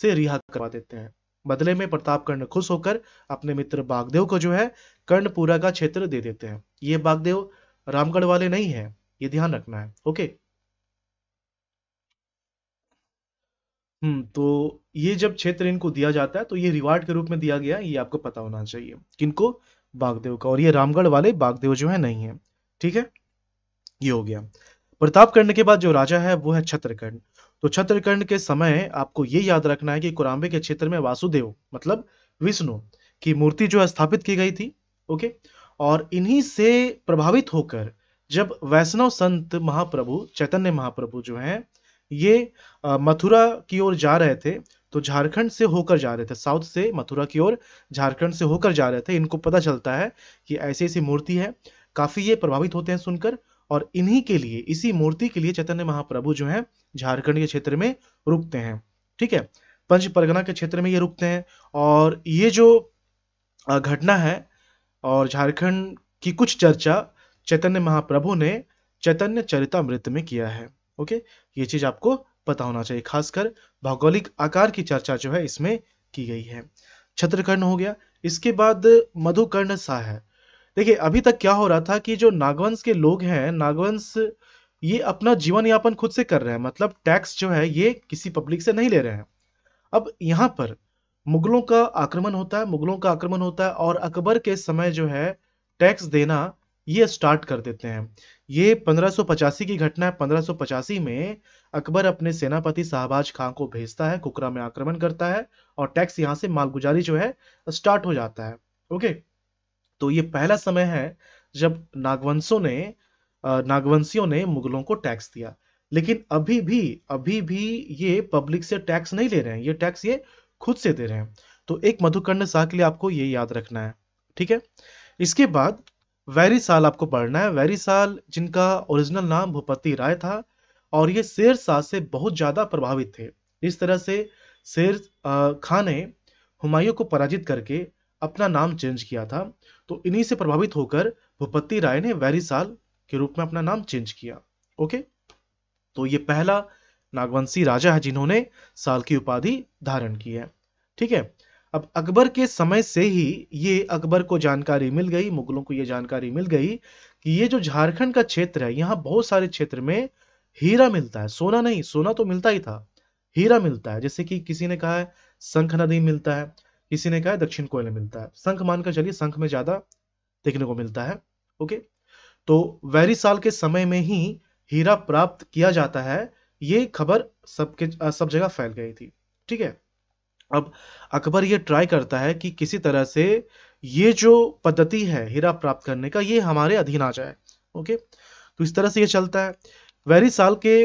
से रिहा करवा देते हैं बदले में प्रताप कर्ण खुश होकर अपने मित्र बागदेव को जो है कर्णपुरा का क्षेत्र दे देते हैं ये बागदेव रामगढ़ वाले नहीं है ये ध्यान रखना है ओके हम्म तो ये जब क्षेत्र इनको दिया जाता है तो ये रिवार्ड के रूप में दिया गया ये आपको पता होना चाहिए किनको बागदेव का और ये रामगढ़ वाले बागदेव जो है नहीं है ठीक है ये हो गया प्रताप कर्ण के बाद जो राजा है वो है छत्रकर्ण तो छत्रकर्ण के समय आपको ये याद रखना है कि कुरांबे के क्षेत्र में वासुदेव मतलब विष्णु की मूर्ति जो है स्थापित की गई थी ओके और इन्हीं से प्रभावित होकर जब वैष्णव संत महाप्रभु चैतन्य महाप्रभु जो हैं ये मथुरा की ओर जा रहे थे तो झारखंड से होकर जा रहे थे साउथ से मथुरा की ओर झारखंड से होकर जा रहे थे इनको पता चलता है कि ऐसी ऐसी मूर्ति है काफी ये प्रभावित होते हैं सुनकर और इन्हीं के लिए इसी मूर्ति के लिए चैतन्य महाप्रभु जो है झारखंड के क्षेत्र में रुकते हैं ठीक है पंच परगना के क्षेत्र में ये रुकते हैं और ये जो घटना है और झारखंड की कुछ चर्चा चैतन्य महाप्रभु ने चैतन्य चरितमृत में किया है ओके ये चीज आपको पता होना चाहिए खासकर भौगोलिक आकार की चर्चा जो है इसमें की गई है छत्रकर्ण हो गया इसके बाद मधुकर्ण सा है देखिए अभी तक क्या हो रहा था कि जो नागवंश के लोग हैं नागवंश ये अपना जीवन यापन खुद से कर रहे हैं मतलब टैक्स जो है ये किसी पब्लिक से नहीं ले रहे हैं अब यहाँ पर मुगलों का आक्रमण होता है मुगलों का आक्रमण होता है और अकबर के समय जो है टैक्स देना ये स्टार्ट कर देते हैं ये पंद्रह की घटना है पंद्रह में अकबर अपने सेनापति शाहबाज खां को भेजता है कुकरा में आक्रमण करता है और टैक्स यहाँ से मालगुजारी जो है स्टार्ट हो जाता है ओके तो ये पहला समय है जब नागवंशों ने नागवंशियों ने मुगलों को टैक्स दिया लेकिन अभी भी अभी भी ये पब्लिक से टैक्स नहीं ले रहे हैं ये टैक्स ये खुद से दे रहे हैं तो एक मधुकर्ण शाह के लिए आपको ये याद रखना है ठीक है इसके बाद वैरी साल आपको पढ़ना है वैरी साल जिनका ओरिजिनल नाम भूपति राय था और ये शेर शाह से बहुत ज़्यादा प्रभावित थे इस तरह से शेर खां ने हुमायूं को पराजित करके अपना नाम चेंज किया था तो इन्हीं से प्रभावित होकर भूपति राय ने साल के रूप में अपना नाम चेंज किया ओके तो ये पहला नागवंशी राजा है जिन्होंने साल की उपाधि धारण की है ठीक है अब अकबर के समय से ही ये अकबर को जानकारी मिल गई मुगलों को ये जानकारी मिल गई कि ये जो झारखंड का क्षेत्र है यहाँ बहुत सारे क्षेत्र में हीरा मिलता है सोना नहीं सोना तो मिलता ही था हीरा मिलता है जैसे कि किसी ने कहा है शंख नदी मिलता है किसी ने कहा दक्षिण कोयल में मिलता है संख मानकर चलिए संख में ज्यादा देखने को मिलता है ओके तो वैरी साल के समय में ही हीरा प्राप्त किया जाता है ये खबर सबके सब जगह फैल गई थी ठीक है अब अकबर ये ट्राई करता है कि किसी तरह से ये जो पद्धति है हीरा प्राप्त करने का ये हमारे अधीन आ जाए ओके तो इस तरह से ये चलता है वैरी साल के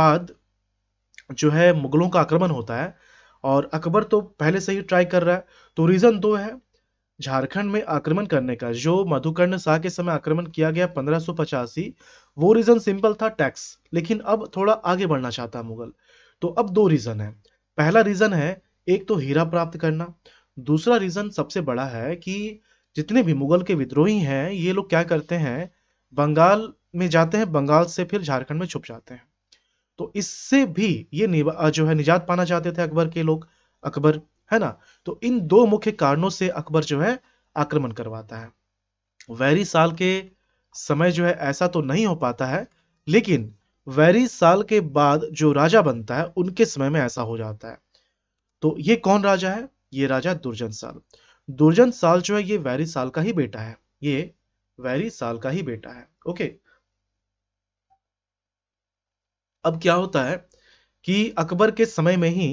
बाद जो है मुगलों का आक्रमण होता है और अकबर तो पहले से ही ट्राई कर रहा है तो रीजन दो है झारखंड में आक्रमण करने का जो मधुकर्ण शाह के समय आक्रमण किया गया पंद्रह वो रीजन सिंपल था टैक्स लेकिन अब थोड़ा आगे बढ़ना चाहता मुगल तो अब दो रीजन है पहला रीजन है एक तो हीरा प्राप्त करना दूसरा रीजन सबसे बड़ा है कि जितने भी मुगल के विद्रोही हैं ये लोग क्या करते हैं बंगाल में जाते हैं बंगाल से फिर झारखंड में छुप जाते हैं तो इससे भी ये जो है निजात पाना चाहते थे अकबर के लोग अकबर है ना तो इन दो मुख्य कारणों से अकबर जो है आक्रमण करवाता है वैरी साल के समय जो है ऐसा तो नहीं हो पाता है लेकिन वैरी साल के बाद जो राजा बनता है उनके समय में ऐसा हो जाता है तो ये कौन राजा है ये राजा दुर्जन साल दुर्जन साल जो है ये वैरी साल का ही बेटा है ये वैरी साल का ही बेटा है ओके अब क्या होता है कि अकबर के समय में ही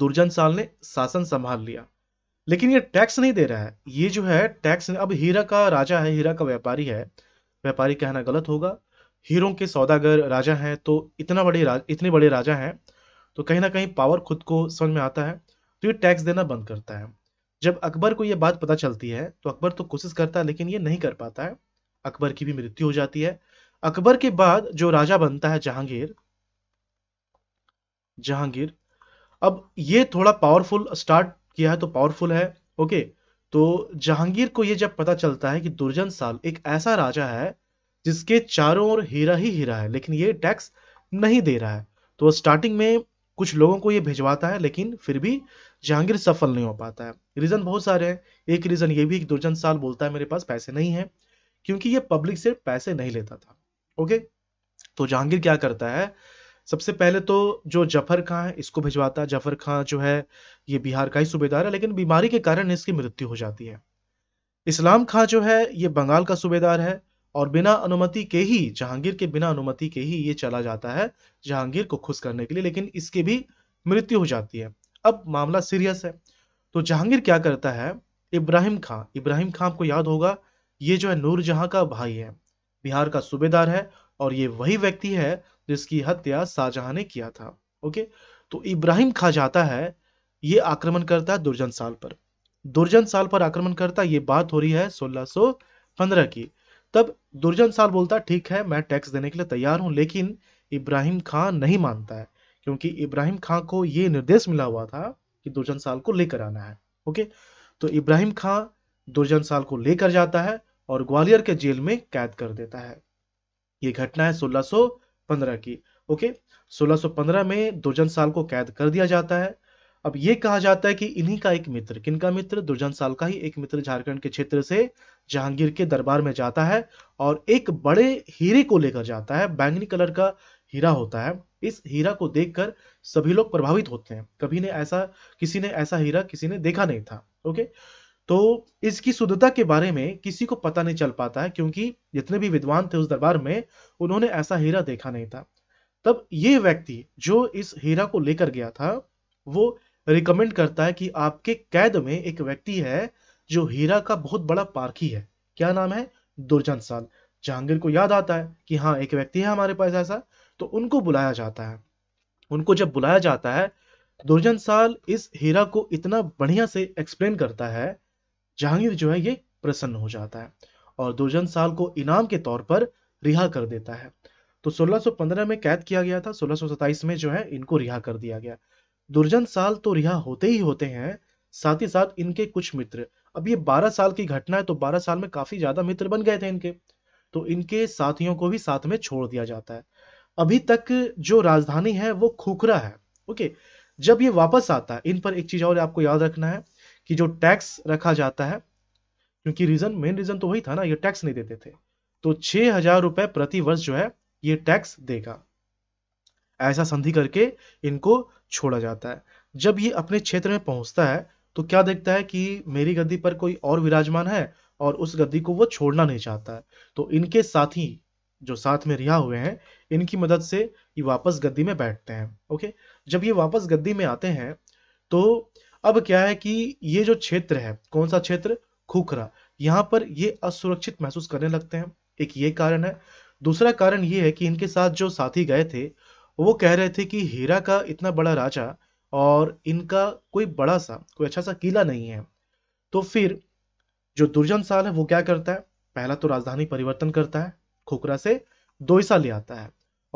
दुर्जन साल ने शासन संभाल लिया लेकिन ये टैक्स नहीं दे रहा है ये जो है टैक्स अब हीरा का राजा है हीरा का व्यापारी है व्यापारी कहना गलत होगा हीरों के सौदागर राजा हैं तो इतना बड़े राज, इतने बड़े राजा हैं तो कहीं ना कहीं पावर खुद को समझ में आता है तो ये टैक्स देना बंद करता है जब अकबर को ये बात पता चलती है तो अकबर तो कोशिश करता है लेकिन ये नहीं कर पाता है अकबर की भी मृत्यु हो जाती है अकबर के बाद जो राजा बनता है जहांगीर जहांगीर अब ये थोड़ा पावरफुल स्टार्ट किया है तो पावरफुल है ओके तो जहांगीर को ये जब पता चलता है कि दुर्जन साल एक ऐसा राजा है जिसके चारों ओर हीरा ही हीरा है लेकिन ये टैक्स नहीं दे रहा है तो स्टार्टिंग में कुछ लोगों को ये भिजवाता है लेकिन फिर भी जहांगीर सफल नहीं हो पाता है रीज़न बहुत सारे हैं एक रीज़न ये भी कि दुर्जन साल बोलता है मेरे पास पैसे नहीं है क्योंकि ये पब्लिक से पैसे नहीं लेता था ओके तो जहांगीर क्या करता है सबसे पहले तो जो जफर खां है इसको भिजवाता है जफर खां जो है ये बिहार का ही सूबेदार है लेकिन बीमारी के कारण इसकी मृत्यु हो जाती है इस्लाम खां जो है ये बंगाल का सूबेदार है और बिना अनुमति के ही जहांगीर के बिना अनुमति के ही ये चला जाता है जहांगीर को खुश करने के लिए लेकिन इसकी भी मृत्यु हो जाती है अब मामला सीरियस है तो जहांगीर क्या करता है इब्राहिम खां इब्राहिम खां आपको याद होगा ये जो है नूरजहां का भाई है बिहार का सूबेदार है और ये वही व्यक्ति है जिसकी हत्या शाहजहां ने किया था ओके तो इब्राहिम खा जाता है ये आक्रमण करता है दुर्जन साल पर दुर्जन साल पर आक्रमण करता ये बात हो रही है 1615 की तब दुर्जन साल बोलता ठीक है मैं टैक्स देने के लिए तैयार हूं लेकिन इब्राहिम खां नहीं मानता है क्योंकि इब्राहिम खां को ये निर्देश मिला हुआ था कि दुर्जन साल को लेकर आना है ओके तो इब्राहिम खां दुर्जन साल को लेकर जाता है और ग्वालियर के जेल में कैद कर देता है ये घटना है 1615 की ओके 1615 में दुर्जन साल को कैद कर दिया जाता है अब ये कहा जाता है कि इन्हीं का एक मित्र किनका मित्र दुर्जन साल का ही एक मित्र झारखंड के क्षेत्र से जहांगीर के दरबार में जाता है और एक बड़े हीरे को लेकर जाता है बैंगनी कलर का हीरा होता है इस हीरा को देखकर सभी लोग प्रभावित होते हैं कभी ने ऐसा किसी ने ऐसा हीरा किसी ने देखा नहीं था ओके okay? तो इसकी शुद्धता के बारे में किसी को पता नहीं चल पाता है क्योंकि जितने भी विद्वान थे उस दरबार में उन्होंने ऐसा हीरा देखा नहीं था तब ये व्यक्ति जो इस हीरा को लेकर गया था वो रिकमेंड करता है कि आपके कैद में एक व्यक्ति है जो हीरा का बहुत बड़ा पारखी है क्या नाम है दुर्जन साल जहांगीर को याद आता है कि हाँ एक व्यक्ति है हमारे पास ऐसा तो उनको बुलाया जाता है उनको जब बुलाया जाता है दुर्जन साल इस हीरा को इतना बढ़िया से एक्सप्लेन करता है जहांगीर जो है ये प्रसन्न हो जाता है और दुर्जन साल को इनाम के तौर पर रिहा कर देता है तो 1615 में कैद किया गया था 1627 में जो है इनको रिहा कर दिया गया दुर्जन साल तो रिहा होते ही होते हैं साथ ही साथ इनके कुछ मित्र अब ये 12 साल की घटना है तो 12 साल में काफी ज्यादा मित्र बन गए थे इनके तो इनके साथियों को भी साथ में छोड़ दिया जाता है अभी तक जो राजधानी है वो खुखरा है ओके जब ये वापस आता है इन पर एक चीज और आपको याद रखना है कि जो टैक्स रखा जाता है क्योंकि रीजन मेन रीजन तो वही था ना ये टैक्स नहीं देते थे तो छह हजार रुपए प्रति वर्ष जो है ये टैक्स देगा ऐसा संधि करके इनको छोड़ा जाता है जब ये अपने क्षेत्र में पहुंचता है तो क्या देखता है कि मेरी गद्दी पर कोई और विराजमान है और उस गद्दी को वो छोड़ना नहीं चाहता है तो इनके साथी जो साथ में रिहा हुए हैं इनकी मदद से ये वापस गद्दी में बैठते हैं ओके जब ये वापस गद्दी में आते हैं तो अब क्या है कि ये जो क्षेत्र है कौन सा क्षेत्र खुखरा यहाँ पर ये असुरक्षित महसूस करने लगते हैं एक ये कारण है दूसरा कारण ये है कि इनके साथ जो साथी गए थे वो कह रहे थे कि हीरा का इतना बड़ा राजा और इनका कोई बड़ा सा कोई अच्छा सा किला नहीं है तो फिर जो दुर्जन साल है वो क्या करता है पहला तो राजधानी परिवर्तन करता है खोखरा से दोईसा ले आता है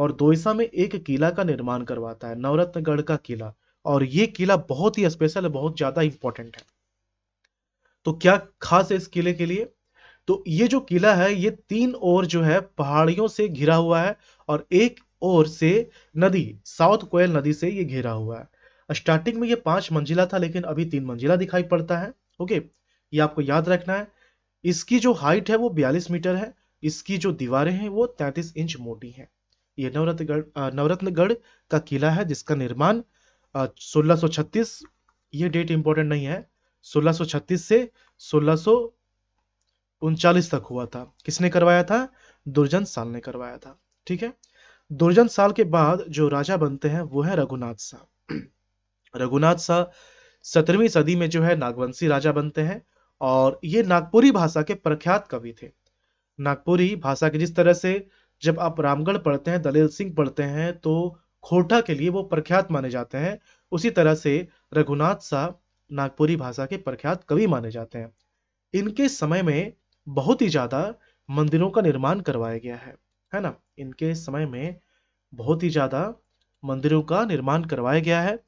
और दोईसा में एक किला का निर्माण करवाता है नवरत्नगढ़ का किला और ये किला बहुत ही स्पेशल है बहुत ज्यादा इंपॉर्टेंट है तो क्या खास है इस किले के लिए तो ये जो किला है ये तीन ओर जो है पहाड़ियों से घिरा हुआ है और एक ओर से नदी साउथ कोयल नदी से ये घिरा हुआ है स्टार्टिंग में ये पांच मंजिला था लेकिन अभी तीन मंजिला दिखाई पड़ता है ओके ये आपको याद रखना है इसकी जो हाइट है वो बयालीस मीटर है इसकी जो दीवारें हैं वो तैतीस इंच मोटी हैं ये नवरत्नगढ़ नवरत्नगढ़ का किला है जिसका निर्माण सोलह ये डेट इंपॉर्टेंट नहीं है 1636 से सोलह तक हुआ था किसने करवाया था दुर्जन साल ने करवाया था ठीक है दुर्जन साल के बाद जो राजा बनते हैं वो है रघुनाथ शाह <clears throat> रघुनाथ शाह सत्रहवीं सदी में जो है नागवंशी राजा बनते हैं और ये नागपुरी भाषा के प्रख्यात कवि थे नागपुरी भाषा के जिस तरह से जब आप रामगढ़ पढ़ते हैं दलेल सिंह पढ़ते हैं तो खोटा के लिए वो प्रख्यात माने जाते हैं उसी तरह से रघुनाथ साह नागपुरी भाषा के प्रख्यात कवि माने जाते हैं इनके समय में बहुत ही ज़्यादा मंदिरों का निर्माण करवाया गया है है ना इनके समय में बहुत ही ज़्यादा मंदिरों का निर्माण करवाया गया है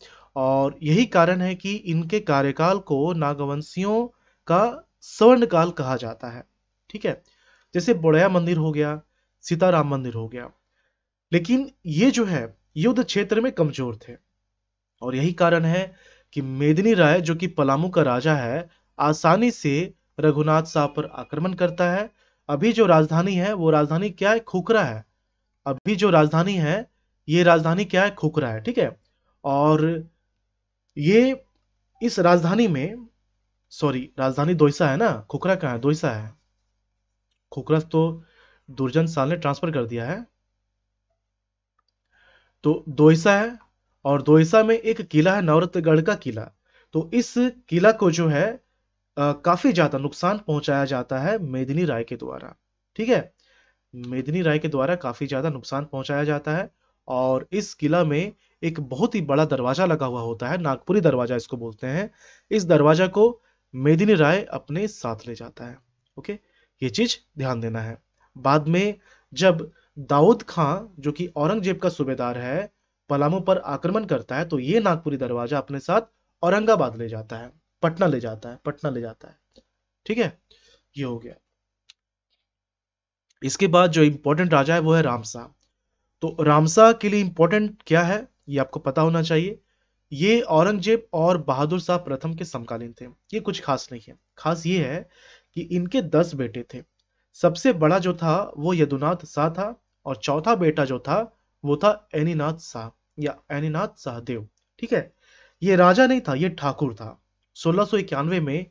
और यही कारण है कि इनके कार्यकाल को नागवंशियों का स्वर्ण काल कहा जाता है ठीक है जैसे बोड़या मंदिर हो गया सीताराम मंदिर हो गया लेकिन ये जो है युद्ध क्षेत्र में कमजोर थे और यही कारण है कि मेदिनी राय जो कि पलामू का राजा है आसानी से रघुनाथ शाह पर आक्रमण करता है अभी जो राजधानी है वो राजधानी क्या है खोखरा है अभी जो राजधानी है ये राजधानी क्या है खोखरा है ठीक है और ये इस राजधानी में सॉरी राजधानी दोईसा है ना खोखरा का है दोईसा है खोखरा तो दुर्जन साल ने ट्रांसफर कर दिया है तो दोहिसा है और दोईसा में एक किला है नवरत्नगढ़ का किला तो इस किला को जो है आ, काफी ज्यादा नुकसान पहुंचाया जाता है मेदिनी राय के द्वारा ठीक है मेदिनी राय के द्वारा काफी ज्यादा नुकसान पहुंचाया जाता है और इस किला में एक बहुत ही बड़ा दरवाजा लगा हुआ होता है नागपुरी दरवाजा इसको बोलते हैं इस दरवाजा को मेदिनी राय अपने साथ ले जाता है ओके ये चीज ध्यान देना है बाद में जब दाऊद खां जो कि औरंगजेब का सूबेदार है पलामू पर आक्रमण करता है तो ये नागपुरी दरवाजा अपने साथ औरंगाबाद ले जाता है पटना ले जाता है पटना ले जाता है ठीक है ये हो गया इसके बाद जो इंपॉर्टेंट राजा है वो है रामसा तो रामसा के लिए इंपॉर्टेंट क्या है ये आपको पता होना चाहिए ये औरंगजेब और बहादुर शाह प्रथम के समकालीन थे ये कुछ खास नहीं है खास ये है कि इनके दस बेटे थे सबसे बड़ा जो था वो यदुनाथ शाह था और चौथा बेटा जो था वो था एनीनाथ शाह या एनीनाथ शाहदेव ठीक है ये राजा नहीं था ये ठाकुर था सोलह में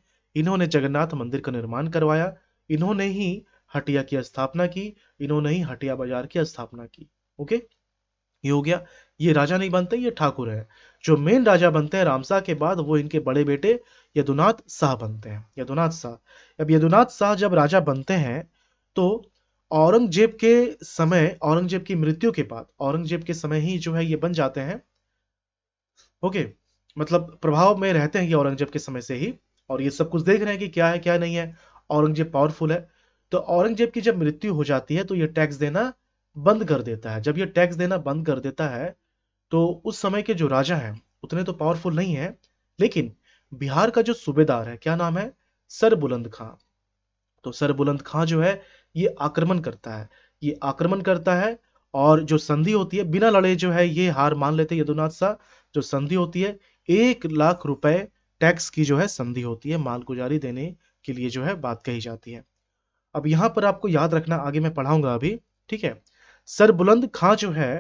इन्होंने जगन्नाथ मंदिर का निर्माण करवाया इन्होंने ही हटिया की स्थापना की इन्होंने ही हटिया बाजार की स्थापना की ओके ये हो गया ये राजा नहीं बनते ये ठाकुर है जो मेन राजा बनते हैं रामसा के बाद वो इनके बड़े बेटे यदुनाथ शाह बनते हैं यदुनाथ शाह अब यदुनाथ शाह जब राजा बनते हैं तो औरंगजेब के समय औरंगजेब की मृत्यु के बाद औरंगजेब के समय ही जो है ये बन जाते हैं ओके मतलब प्रभाव में रहते हैं ये औरंगजेब के समय से ही और ये सब कुछ देख रहे हैं कि क्या है क्या नहीं है औरंगजेब पावरफुल है तो औरंगजेब की जब मृत्यु हो जाती है तो ये टैक्स देना बंद कर देता है जब ये टैक्स देना बंद कर देता है तो उस समय के जो राजा हैं उतने तो पावरफुल नहीं है लेकिन बिहार का जो सूबेदार है क्या नाम है सर बुलंद खां तो सर बुलंद खां जो है ये आक्रमण करता है ये आक्रमण करता है और जो संधि होती है बिना लड़े जो है ये हार मान लेते यदुनाथ शाह जो संधि होती है एक लाख रुपए टैक्स की जो है संधि होती है मालगुजारी देने के लिए जो है बात कही जाती है अब यहाँ पर आपको याद रखना आगे मैं पढ़ाऊंगा अभी ठीक है सर बुलंद खां जो है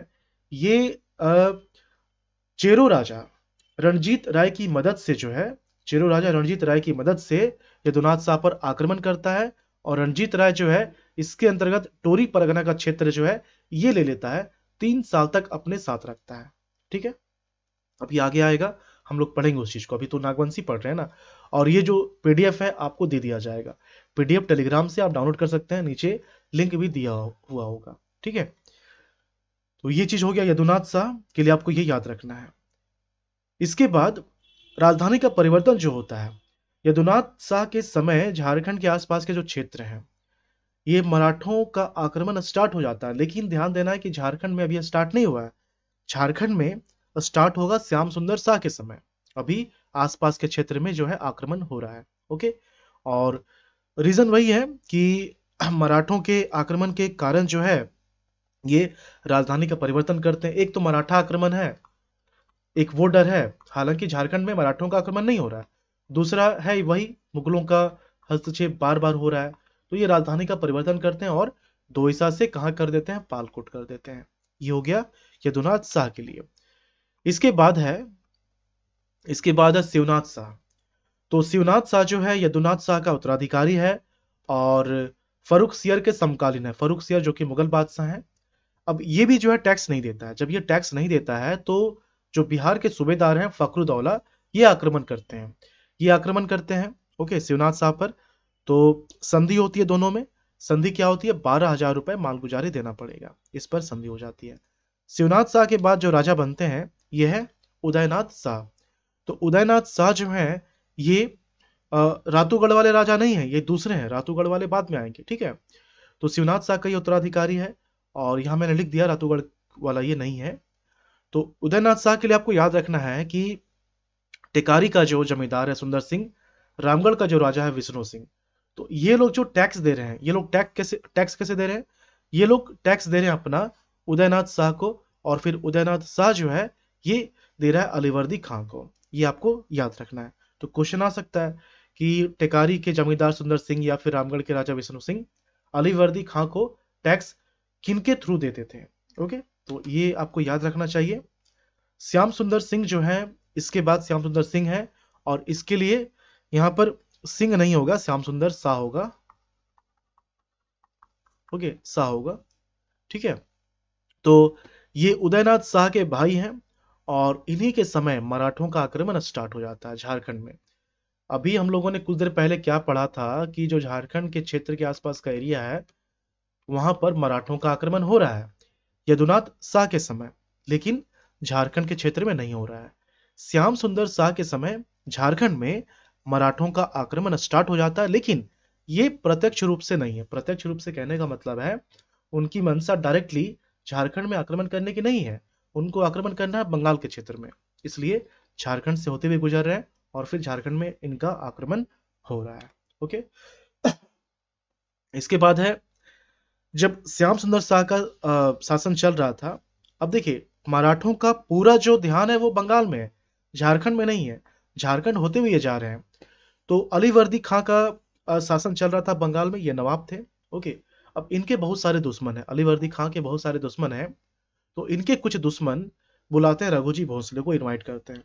ये चेरो राजा रणजीत राय की मदद से जो है चेरो राजा रणजीत राय की मदद से यदुनाथ शाह पर आक्रमण करता है और रणजीत राय जो है इसके अंतर्गत टोरी परगना का क्षेत्र जो है ये ले लेता है तीन साल तक अपने साथ रखता है ठीक है अभी आगे आएगा हम लोग पढ़ेंगे उस चीज को अभी तो नागवंशी पढ़ रहे हैं ना और ये जो पीडीएफ है आपको दे दिया जाएगा पीडीएफ टेलीग्राम से आप डाउनलोड कर सकते हैं नीचे लिंक भी दिया हुआ होगा ठीक है तो ये चीज हो गया यदुनाथ शाह के लिए आपको ये याद रखना है इसके बाद राजधानी का परिवर्तन जो होता है यदुनाथ शाह के समय झारखंड के आसपास के जो क्षेत्र हैं ये मराठों का आक्रमण स्टार्ट हो जाता है लेकिन ध्यान देना है कि झारखंड में अभी स्टार्ट नहीं हुआ है झारखंड में स्टार्ट होगा श्याम सुंदर शाह के समय अभी आसपास के क्षेत्र में जो है आक्रमण हो रहा है ओके और रीजन वही है कि <clears throat> मराठों के आक्रमण के कारण जो है ये राजधानी का परिवर्तन करते हैं एक तो मराठा आक्रमण है एक वो डर है हालांकि झारखंड में मराठों का आक्रमण नहीं हो रहा है दूसरा है वही मुगलों का हस्तक्षेप बार बार हो रहा है तो ये राजधानी का परिवर्तन करते हैं और दोहिसा से कहा कर देते हैं पालकोट कर देते हैं ये हो गया यदुनाथ शाह के लिए इसके बाद है इसके बाद है शिवनाथ शाह तो शिवनाथ शाह जो है यदुनाथ शाह का उत्तराधिकारी है और फरुख सियर के समकालीन है फरुख सियर जो कि मुगल बादशाह हैं अब ये भी जो है टैक्स नहीं देता है जब ये टैक्स नहीं देता है तो जो बिहार के सूबेदार हैं फखरुद्दौला ये आक्रमण करते हैं ये आक्रमण करते हैं ओके शिवनाथ शाह पर तो संधि होती है दोनों में संधि क्या होती है बारह हजार रुपए मालगुजारी देना पड़ेगा इस पर संधि हो जाती है शिवनाथ शाह के बाद जो राजा बनते हैं ये है उदयनाथ शाह तो उदयनाथ शाह जो है ये रातूगढ़ वाले राजा नहीं है ये दूसरे हैं रातूगढ़ वाले बाद में आएंगे ठीक है तो शिवनाथ शाह का ये उत्तराधिकारी है और यहाँ मैंने लिख दिया रातूगढ़ वाला ये नहीं है तो उदयनाथ शाह के लिए आपको याद रखना है कि टिकारी का जो जमींदार है सुंदर सिंह रामगढ़ का जो राजा है विष्णु सिंह तो ये लोग जो टैक्स दे रहे हैं ये लोग टैक्स कैसे टैक्स कैसे दे रहे हैं ये लोग टैक्स दे रहे हैं अपना उदयनाथ शाह को और फिर उदयनाथ शाह जो है ये दे रहा है अलीवर्दी खां को ये आपको याद रखना है तो क्वेश्चन आ सकता है कि टेकारी के जमींदार सुंदर सिंह या फिर रामगढ़ के राजा विष्णु सिंह अलीवर्दी खां को टैक्स किन के थ्रू देते थे ओके तो ये आपको याद रखना चाहिए श्याम सुंदर सिंह जो है इसके बाद श्याम सुंदर सिंह है और इसके लिए यहाँ पर सिंह नहीं होगा श्याम सुंदर शाह होगा ओके सा होगा ठीक है तो ये उदयनाथ शाह के भाई हैं और इन्हीं के समय मराठों का आक्रमण स्टार्ट हो जाता है झारखंड में अभी हम लोगों ने कुछ देर पहले क्या पढ़ा था कि जो झारखंड के क्षेत्र के आसपास का एरिया है वहां पर मराठों का आक्रमण हो रहा है यदुनाथ शाह के समय लेकिन झारखंड के क्षेत्र में नहीं हो रहा है श्याम सुंदर शाह के समय झारखंड में मराठों का आक्रमण स्टार्ट हो जाता है लेकिन ये प्रत्यक्ष रूप से नहीं है प्रत्यक्ष रूप से कहने का मतलब है उनकी मनसा डायरेक्टली झारखंड में आक्रमण करने की नहीं है उनको आक्रमण करना है बंगाल के क्षेत्र में इसलिए झारखंड से होते हुए गुजर रहे हैं और फिर झारखंड में इनका आक्रमण हो रहा है ओके इसके बाद है जब श्याम सुंदर शाह का शासन चल रहा था अब देखिए मराठों का पूरा जो ध्यान है वो बंगाल में है झारखंड में नहीं है झारखंड होते हुए जा रहे हैं तो अली वर्दी खां का शासन चल रहा था बंगाल में ये नवाब थे ओके अब इनके बहुत सारे दुश्मन हैं अली वर्दी खां के बहुत सारे दुश्मन हैं तो इनके कुछ दुश्मन बुलाते हैं रघुजी भोसले को इनवाइट करते हैं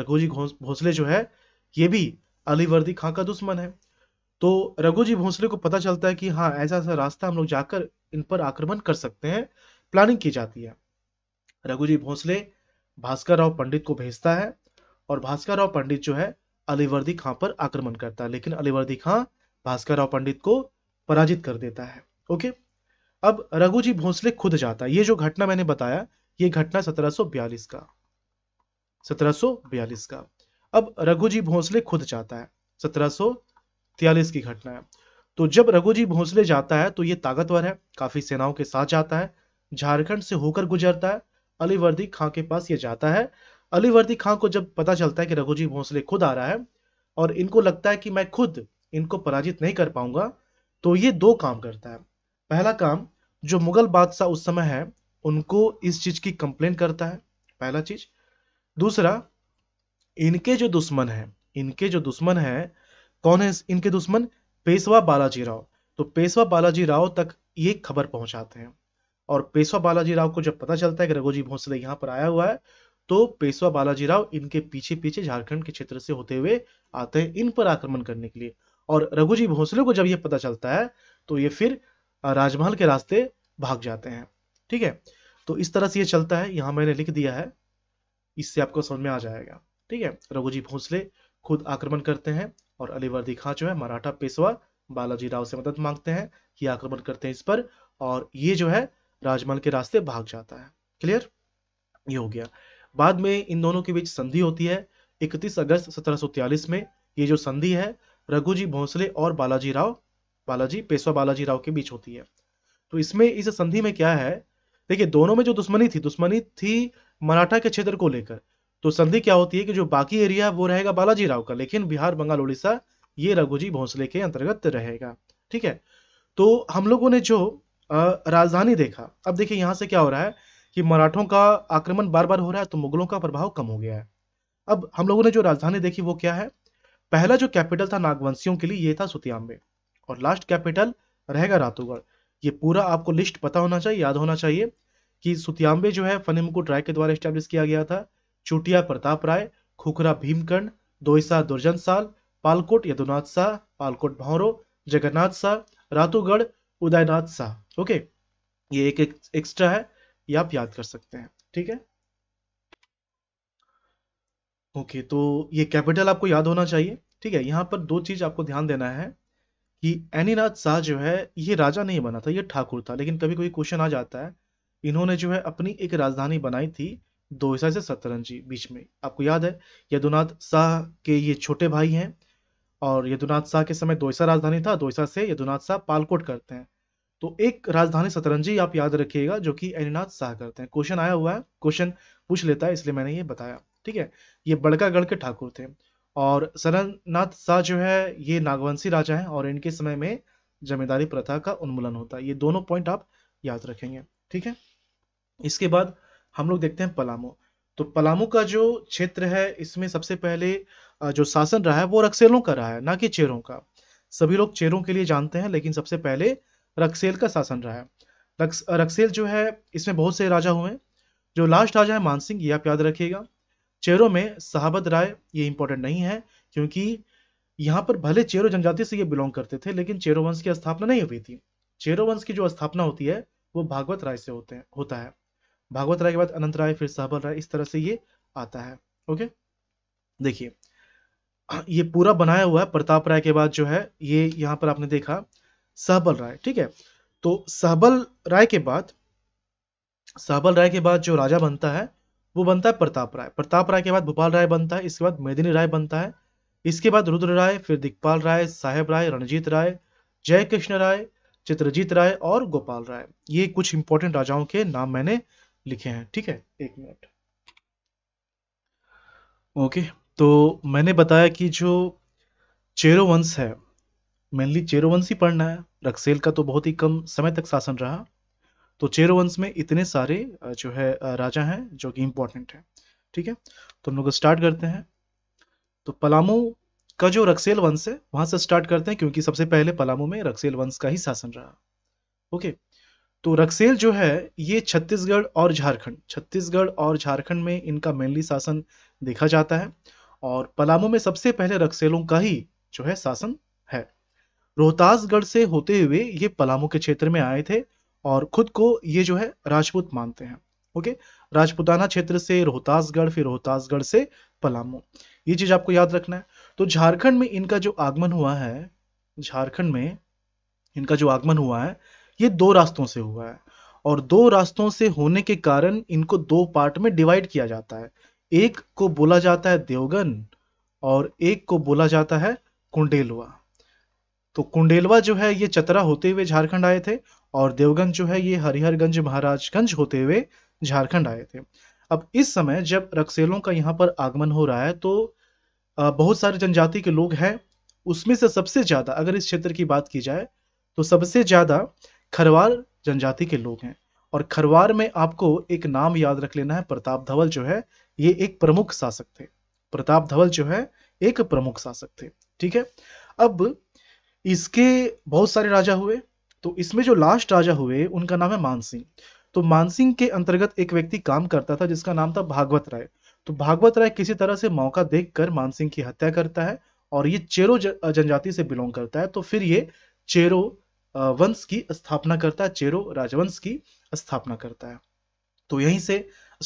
रघुजी भोसले जो है ये भी अली वर्दी खां का दुश्मन है तो रघुजी भोंसले को पता चलता है कि हाँ ऐसा ऐसा रास्ता हम लोग जाकर इन पर आक्रमण कर सकते हैं प्लानिंग की जाती है रघुजी भोंसले भास्कर राव पंडित को भेजता है और भास्कर राव पंडित जो है अलीवर्दी खां पर आक्रमण करता है लेकिन अलीवर्दी खां भास्कर राव पंडित को पराजित कर देता है ओके अब रघुजी भोसले खुद जाता है ये जो घटना मैंने बताया ये घटना 1742 का 1742 का अब रघुजी भोसले खुद जाता है 1743 की घटना है तो जब रघुजी भोसले जाता है तो ये ताकतवर है काफी सेनाओं के साथ जाता है झारखंड से होकर गुजरता है अलीवर्दी खां के पास ये जाता है अलीवर्दी खां को जब पता चलता है कि रघुजी भोंसले खुद आ रहा है और इनको लगता है कि मैं खुद इनको पराजित नहीं कर पाऊंगा तो ये दो काम करता है पहला काम जो मुगल बादशाह उस समय है उनको इस चीज की कंप्लेन करता है पहला चीज दूसरा इनके जो दुश्मन है इनके जो दुश्मन है कौन है इनके दुश्मन पेशवा बालाजी राव तो पेशवा बालाजी राव तक ये खबर पहुंचाते हैं और पेशवा बालाजी राव को जब पता चलता है कि रघुजी भोंसले यहाँ पर आया हुआ है तो पेशवा बालाजी राव इनके पीछे पीछे झारखंड के क्षेत्र से होते हुए आते हैं इन पर आक्रमण करने के लिए और रघुजी भोसले को जब यह पता चलता है तो ये फिर राजमहल के रास्ते भाग जाते हैं ठीक है तो इस तरह से ये चलता है यहाँ मैंने लिख दिया है इससे आपको समझ में आ जाएगा ठीक है रघुजी भोसले खुद आक्रमण करते हैं और अलीवर्दी खां जो है मराठा पेशवा बालाजी राव से मदद मांगते हैं ये आक्रमण करते हैं इस पर और ये जो है राजमहल के रास्ते भाग जाता है क्लियर ये हो गया बाद में इन दोनों के बीच संधि होती है 31 अगस्त 1743 में ये जो संधि है रघुजी भोंसले और बालाजी राव बालाजी पेशवा बालाजी राव के बीच होती है तो इसमें इस संधि में क्या है देखिए दोनों में जो दुश्मनी थी दुश्मनी थी मराठा के क्षेत्र को लेकर तो संधि क्या होती है कि जो बाकी एरिया वो रहेगा बालाजी राव का लेकिन बिहार बंगाल उड़ीसा ये रघुजी भोंसले के अंतर्गत रहेगा ठीक है तो हम लोगों ने जो राजधानी देखा अब देखिए यहां से क्या हो रहा है कि मराठों का आक्रमण बार बार हो रहा है तो मुगलों का प्रभाव कम हो गया है अब हम लोगों ने जो राजधानी देखी वो क्या है पहला जो कैपिटल था नागवंशियों के लिए ये था सुतियाम और लास्ट कैपिटल रहेगा रातुगढ़ ये पूरा आपको लिस्ट पता होना चाहिए याद होना चाहिए कि सुतियाम्बे जो है मुकुट राय के द्वारा स्टैब्लिश किया गया था चुटिया प्रताप राय खुखरा भीमकर्ण दोईसा दुर्जन साल पालकोट यदुनाथ शाह पालकोट भौरो जगन्नाथ शाह रातुगढ़ उदयनाथ शाह ओके ये एक एक्स्ट्रा है ये आप याद कर सकते हैं ठीक है ओके तो ये कैपिटल आपको याद होना चाहिए ठीक है यहाँ पर दो चीज आपको ध्यान देना है कि एनीनाथ शाह जो है ये राजा नहीं बना था ये ठाकुर था लेकिन कभी कभी क्वेश्चन आ जाता है इन्होंने जो है अपनी एक राजधानी बनाई थी दोहिसा से सतरंजी बीच में आपको याद है यदुनाथ शाह के ये छोटे भाई हैं और यदुनाथ शाह के समय दोसा राजधानी था दोहिसा से यदुनाथ शाह पालकोट करते हैं तो एक राजधानी सतरंजी आप याद रखिएगा जो कि एनिनाथ शाह करते हैं क्वेश्चन आया हुआ है क्वेश्चन पूछ लेता है इसलिए मैंने ये बताया ठीक है ये बड़कागढ़ के ठाकुर थे और सरनाथ शाह जो है ये नागवंशी राजा हैं और इनके समय में जमींदारी प्रथा का उन्मूलन होता है ये दोनों पॉइंट आप याद रखेंगे ठीक है इसके बाद हम लोग देखते हैं पलामू तो पलामू का जो क्षेत्र है इसमें सबसे पहले जो शासन रहा है वो रक्सेलों का रहा है ना कि चेरों का सभी लोग चेरों के लिए जानते हैं लेकिन सबसे पहले रक्सेल का शासन रहा है रक्स, रक्सेल जो है इसमें बहुत से राजा हुए जो लास्ट राजा है मानसिंह ये आप याद रखिएगा चेरो में शहाबत राय ये इंपॉर्टेंट नहीं है क्योंकि यहाँ पर भले चेरो जनजाति से ये बिलोंग करते थे लेकिन चेरो वंश की स्थापना नहीं हुई थी चेरो वंश की जो स्थापना होती है वो भागवत राय से होते हैं होता है भागवत राय के बाद अनंत राय फिर साहबल राय इस तरह से ये आता है ओके देखिए ये पूरा बनाया हुआ है प्रताप राय के बाद जो है ये यहाँ पर आपने देखा सहबल राय ठीक है तो सहबल राय के बाद सहबल राय के बाद जो राजा बनता है वो बनता है प्रताप राय प्रताप राय के बाद भोपाल राय बनता है इसके बाद मेदिनी राय बनता है इसके बाद रुद्र राय फिर दिग्पाल राय साहेब राय रणजीत राय जय कृष्ण राय चित्रजीत राय और गोपाल राय ये कुछ इंपॉर्टेंट राजाओं के नाम मैंने लिखे हैं ठीक है एक मिनट ओके तो मैंने बताया कि जो चेरो वंश है मेनली चेरो वंश ही पढ़ना है रक्सेल का तो बहुत ही कम समय तक शासन रहा तो चेरो वंश में इतने सारे जो है राजा हैं जो कि इम्पोर्टेंट है ठीक है तो हम लोग स्टार्ट करते हैं तो पलामू का जो रक्सेल वंश है वहां से स्टार्ट करते हैं क्योंकि सबसे पहले पलामू में रक्सेल वंश का ही शासन रहा ओके तो रक्सेल जो है ये छत्तीसगढ़ और झारखंड छत्तीसगढ़ और झारखंड में इनका मेनली शासन देखा जाता है और पलामू में सबसे पहले रक्सेलों का ही जो है शासन रोहतासगढ़ से होते हुए ये पलामू के क्षेत्र में आए थे और खुद को ये जो है राजपूत मानते हैं ओके राजपूताना क्षेत्र से रोहतासगढ़ फिर रोहतासगढ़ से पलामू ये चीज आपको याद रखना है तो झारखंड में इनका जो आगमन हुआ है झारखंड में इनका जो आगमन हुआ है ये दो रास्तों से हुआ है और दो रास्तों से होने के कारण इनको दो पार्ट में डिवाइड किया जाता है एक को बोला जाता है देवगन और एक को बोला जाता है कुंडेलवा तो कुंडेलवा जो है ये चतरा होते हुए झारखंड आए थे और देवगंज जो है ये हरिहरगंज महाराजगंज होते हुए झारखंड आए थे अब इस समय जब रक्सेलों का यहाँ पर आगमन हो रहा है तो बहुत सारे जनजाति के लोग हैं उसमें से सबसे ज्यादा अगर इस क्षेत्र की बात की जाए तो सबसे ज्यादा खरवार जनजाति के लोग हैं और खरवार में आपको एक नाम याद रख लेना है प्रताप धवल जो है ये एक प्रमुख शासक थे प्रताप धवल जो है एक प्रमुख शासक थे ठीक है अब इसके बहुत सारे राजा हुए तो इसमें जो लास्ट राजा हुए उनका नाम है मानसिंह तो मानसिंह के अंतर्गत एक व्यक्ति काम करता था जिसका नाम था भागवत राय तो भागवत राय किसी तरह से मौका देखकर मानसिंह की हत्या करता है और ये चेरो जनजाति से बिलोंग करता है तो फिर ये चेरो वंश की स्थापना करता है चेरो राजवंश की स्थापना करता है तो यहीं से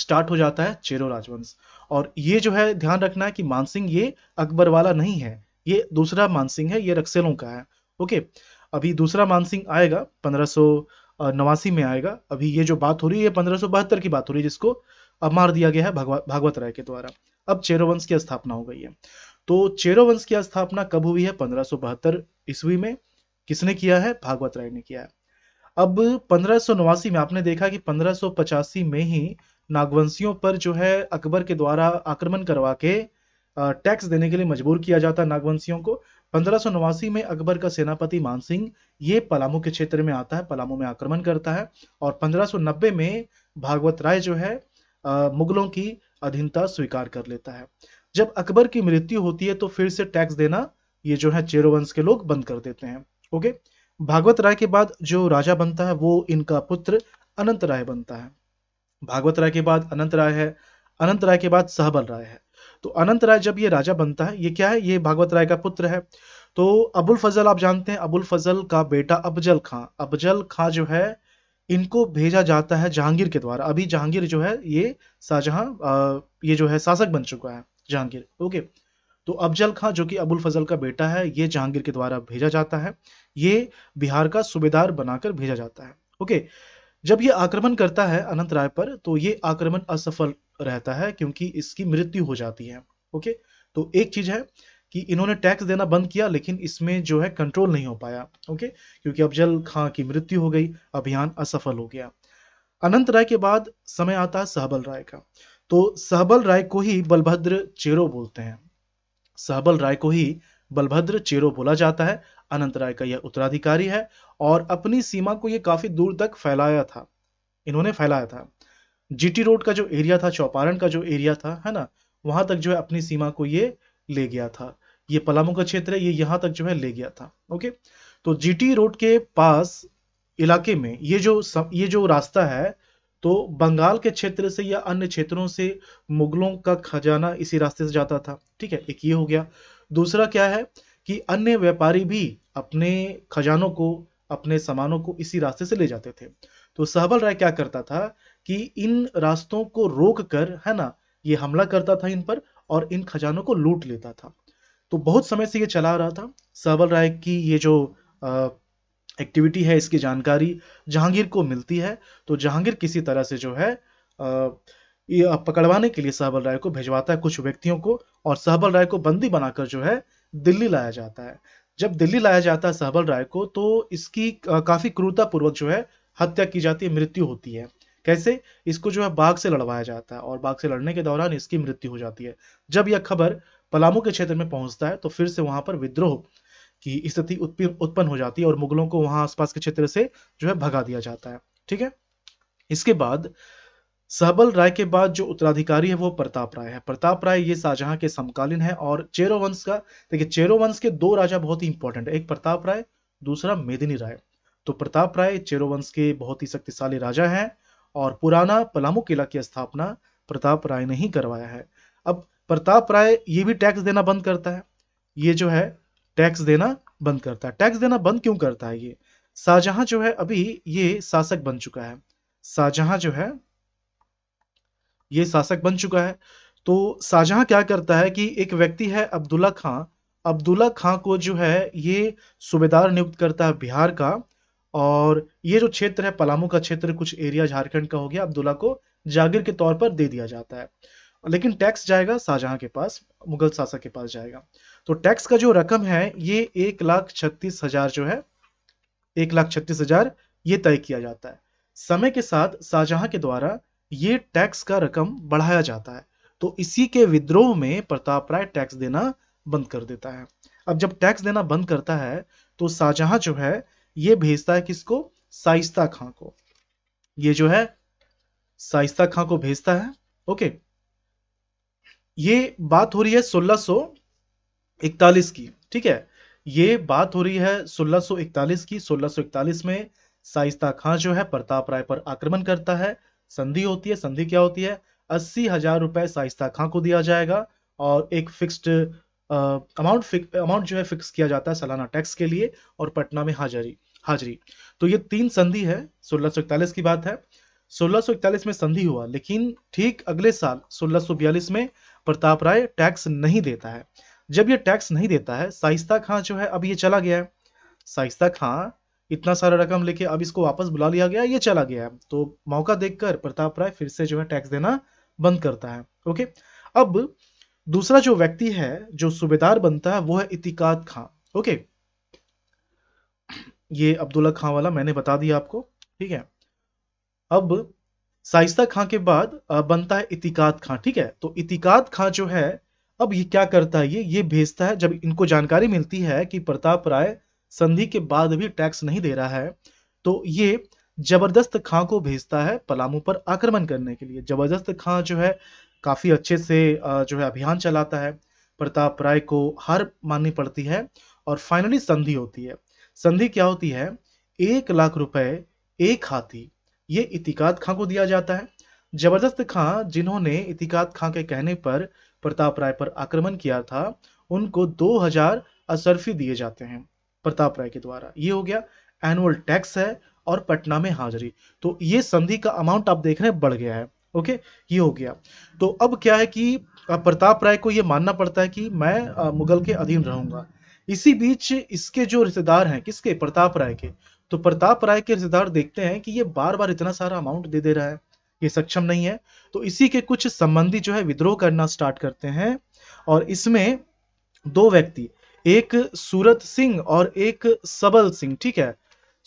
स्टार्ट हो जाता है चेरो राजवंश और ये जो है ध्यान रखना है कि मानसिंह ये अकबर वाला नहीं है ये दूसरा मानसिंह है ये रक्सेलों का है ओके अभी दूसरा मानसिंह आएगा पंद्रह नवासी में आएगा अभी ये जो बात हो रही है पंद्रह बहत्तर की बात हो रही है जिसको अब मार दिया गया है भागवत राय के द्वारा अब चेरोवंश की स्थापना हो गई है तो चेरोवंश की स्थापना कब हुई है पंद्रह ईस्वी में किसने किया है भागवत राय ने किया है अब पंद्रह में आपने देखा कि पंद्रह में ही नागवंशियों पर जो है अकबर के द्वारा आक्रमण करवा के टैक्स देने के लिए मजबूर किया जाता नागवंशियों को पंद्रह में अकबर का सेनापति मानसिंह ये पलामू के क्षेत्र में आता है पलामू में आक्रमण करता है और 1590 में भागवत राय जो है आ, मुगलों की अधीनता स्वीकार कर लेता है जब अकबर की मृत्यु होती है तो फिर से टैक्स देना ये जो है चेरोवंश के लोग बंद कर देते हैं ओके भागवत राय के बाद जो राजा बनता है वो इनका पुत्र अनंत राय बनता है भागवत राय के बाद अनंत राय है अनंत राय के बाद सहबल राय है तो अनंत राय जब ये राजा बनता है ये क्या है ये भागवत राय का पुत्र है तो अबुल फजल आप जानते हैं अबुल फजल का बेटा अफजल खां अफजल खां जो है इनको भेजा जाता है जहांगीर के द्वारा अभी जहांगीर जो है ये शाहजहां ये जो है शासक बन चुका है जहांगीर ओके तो अफजल खां जो कि अबुल फजल का बेटा है ये जहांगीर के द्वारा भेजा जाता है ये बिहार का सूबेदार बनाकर भेजा जाता है ओके जब ये आक्रमण करता है अनंत राय पर तो ये आक्रमण असफल रहता है क्योंकि इसकी मृत्यु हो जाती है ओके तो एक चीज है कि इन्होंने टैक्स देना बंद किया लेकिन इसमें जो है कंट्रोल नहीं हो पाया ओके क्योंकि अफजल खां की मृत्यु हो गई अभियान असफल हो गया अनंत राय के बाद समय आता है सहबल राय का तो सहबल राय को ही बलभद्र चेरो बोलते हैं सहबल राय को ही बलभद्र चेरो बोला जाता है अनंत राय का यह उत्तराधिकारी है और अपनी सीमा को यह काफी दूर तक फैलाया था इन्होंने फैलाया था जीटी रोड का जो एरिया था चौपारण का जो एरिया था है ना वहां तक जो है अपनी सीमा को ये ले गया था ये पलामू का क्षेत्र है ये यहां तक जो है ले गया था ओके तो जीटी रोड के पास इलाके में ये जो सम, ये जो रास्ता है तो बंगाल के क्षेत्र से या अन्य क्षेत्रों से मुगलों का खजाना इसी रास्ते से जाता था ठीक है एक ये हो गया दूसरा क्या है कि अन्य व्यापारी भी अपने खजानों को अपने सामानों को इसी रास्ते से ले जाते थे तो सहबल राय क्या करता था कि इन रास्तों को रोक कर है ना ये हमला करता था इन पर और इन खजानों को लूट लेता था तो बहुत समय से ये चला रहा था सावल राय की ये जो आ, एक्टिविटी है इसकी जानकारी जहांगीर को मिलती है तो जहांगीर किसी तरह से जो है आ, पकड़वाने के लिए सहबल राय को भिजवाता है कुछ व्यक्तियों को और सहबल राय को बंदी बनाकर जो है दिल्ली लाया जाता है जब दिल्ली लाया जाता है सहबल राय को तो इसकी काफी क्रूरतापूर्वक जो है हत्या की जाती है मृत्यु होती है कैसे इसको जो है बाघ से लड़वाया जाता है और बाघ से लड़ने के दौरान इसकी मृत्यु हो जाती है जब यह खबर पलामू के क्षेत्र में पहुंचता है तो फिर से वहां पर विद्रोह की स्थिति उत्पन्न हो जाती है और मुगलों को वहां आसपास के क्षेत्र से जो है भगा दिया जाता है ठीक है इसके बाद सहबल राय के बाद जो उत्तराधिकारी है वो प्रताप राय है प्रताप राय ये शाहजहां के समकालीन है और चेरो वंश का देखिए चेरो वंश के दो राजा बहुत ही इंपॉर्टेंट है एक प्रताप राय दूसरा मेदिनी राय तो प्रताप राय चेरो वंश के बहुत ही शक्तिशाली राजा हैं और पुराना पलामू किला की स्थापना प्रताप राय ने ही करवाया है अब प्रताप राय ये भी टैक्स देना बंद करता है ये जो है टैक्स देना बंद करता है टैक्स देना बंद क्यों करता है ये शाहजहां जो है अभी ये शासक बन चुका है शाहजहां जो है ये शासक बन चुका है तो शाहजहां क्या करता है कि एक व्यक्ति है अब्दुल्ला खां अब्दुल्ला खां को जो है ये सूबेदार नियुक्त करता है बिहार का और ये जो क्षेत्र है पलामू का क्षेत्र कुछ एरिया झारखंड का हो गया अब्दुल्ला को जागीर के तौर पर दे दिया जाता है लेकिन टैक्स जाएगा शाहजहां के पास मुगल शासक के पास जाएगा तो टैक्स का जो रकम है ये एक लाख छत्तीस हजार जो है एक लाख छत्तीस हजार ये तय किया जाता है समय के साथ शाहजहां के द्वारा ये टैक्स का रकम बढ़ाया जाता है तो इसी के विद्रोह में प्रताप राय टैक्स देना बंद कर देता है अब जब टैक्स देना बंद करता है तो शाहजहां जो है ये भेजता है किसको साइस्ता खां को ये जो है साइस्ता खां को भेजता है ओके ये बात हो रही है 1641 की ठीक है ये बात हो रही है 1641 की 1641 में साइस्ता खां जो है प्रताप राय पर आक्रमण करता है संधि होती है संधि क्या होती है अस्सी हजार रुपए साइस्ता खां को दिया जाएगा और एक फिक्स्ड अमाउंट अमाउंट जो है फिक्स किया जाता है सालाना टैक्स के लिए और पटना में हाजरी हाजरी तो ये तीन संधि है सोलह की बात है सोलह में संधि हुआ लेकिन ठीक अगले साल सोलह में प्रताप राय टैक्स नहीं देता है जब ये टैक्स नहीं देता है साइस्ता खां जो है अब ये चला गया है साइस्ता खां इतना सारा रकम लेके अब इसको वापस बुला लिया गया ये चला गया है तो मौका देखकर प्रताप राय फिर से जो है टैक्स देना बंद करता है ओके अब दूसरा जो व्यक्ति है जो सूबेदार बनता है वो है इतिकाद खां ओके ये अब्दुल्ला खां वाला मैंने बता दिया आपको ठीक है अब साइस्ता खां के बाद बनता है इतिकाद खां ठीक है तो इतिकाद खां जो है अब ये क्या करता है ये ये भेजता है जब इनको जानकारी मिलती है कि प्रताप राय संधि के बाद भी टैक्स नहीं दे रहा है तो ये जबरदस्त खां को भेजता है पलामू पर आक्रमण करने के लिए जबरदस्त खां जो है काफ़ी अच्छे से जो है अभियान चलाता है प्रताप राय को हार माननी पड़ती है और फाइनली संधि होती है संधि क्या होती है एक लाख रुपए एक हाथी ये इतिकात खां को दिया जाता है जबरदस्त खां जिन्होंने इतिकात खां के कहने पर प्रताप राय पर आक्रमण किया था उनको 2000 असरफी दिए जाते हैं प्रताप राय के द्वारा ये हो गया एनुअल टैक्स है और पटना में हाजिरी तो ये संधि का अमाउंट आप देख रहे हैं बढ़ गया है ओके ये हो गया तो अब क्या है कि प्रताप राय को यह मानना पड़ता है कि मैं मुगल के अधीन रहूंगा इसी बीच इसके जो रिश्तेदार हैं किसके प्रताप राय के तो प्रताप राय के रिश्तेदार देखते हैं कि ये बार बार इतना सारा अमाउंट दे दे रहा है ये सक्षम नहीं है तो इसी के कुछ संबंधी जो है विद्रोह करना स्टार्ट करते हैं और इसमें दो व्यक्ति एक सूरत सिंह और एक सबल सिंह ठीक है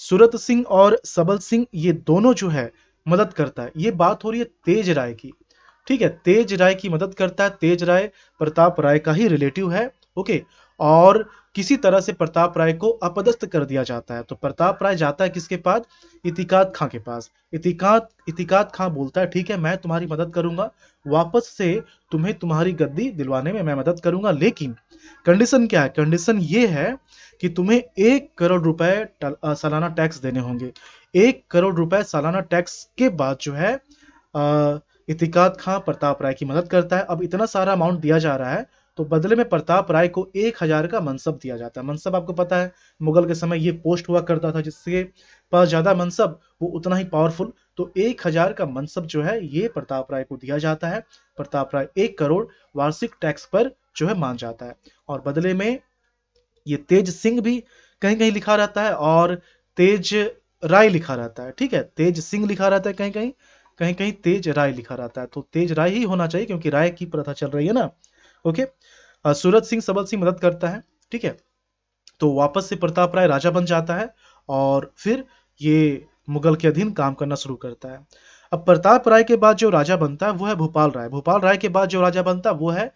सूरत सिंह और सबल सिंह ये दोनों जो है मदद करता है ये बात हो रही है तेज राय की ठीक है तेज राय की मदद करता है तेज राय प्रताप राय का ही रिलेटिव है ओके और किसी तरह से प्रताप राय को अपदस्थ कर दिया जाता है तो प्रताप राय जाता है किसके पास इतिकात खां के पास इतिकात इतिकात खां बोलता है ठीक है मैं तुम्हारी मदद करूंगा वापस से तुम्हें तुम्हारी गद्दी दिलवाने में मैं मदद करूंगा लेकिन कंडीशन क्या है कंडीशन ये है कि तुम्हें एक करोड़ रुपए सालाना टैक्स देने होंगे एक करोड़ रुपए सालाना टैक्स के बाद जो है इतिकात खां प्रताप राय की मदद करता है अब इतना सारा अमाउंट दिया जा रहा है तो बदले में प्रताप राय को एक हजार का मनसब दिया जाता है मनसब आपको पता है मुगल के समय ये पोस्ट हुआ करता था जिसके पास ज्यादा मनसब वो उतना ही पावरफुल तो एक हजार का मनसब जो है ये प्रताप राय को दिया जाता है प्रताप राय एक करोड़ वार्षिक टैक्स पर जो है मान जाता है और बदले में ये तेज सिंह भी कहीं कहीं लिखा रहता है और तेज राय लिखा रहता है ठीक है तेज सिंह लिखा रहता है कहीं कहीं कहीं कहीं तेज राय लिखा रहता है तो तेज राय ही होना चाहिए क्योंकि राय की प्रथा चल रही है ना ओके सूरज सिंह सबल सिंह मदद करता है ठीक है तो वापस से प्रताप राय राजा बन जाता है और फिर ये मुगल के अधीन काम करना शुरू करता है अब प्रताप राय के बाद जो राजा बनता है वो है भोपाल राय भोपाल राय के बाद जो राजा बनता है वो है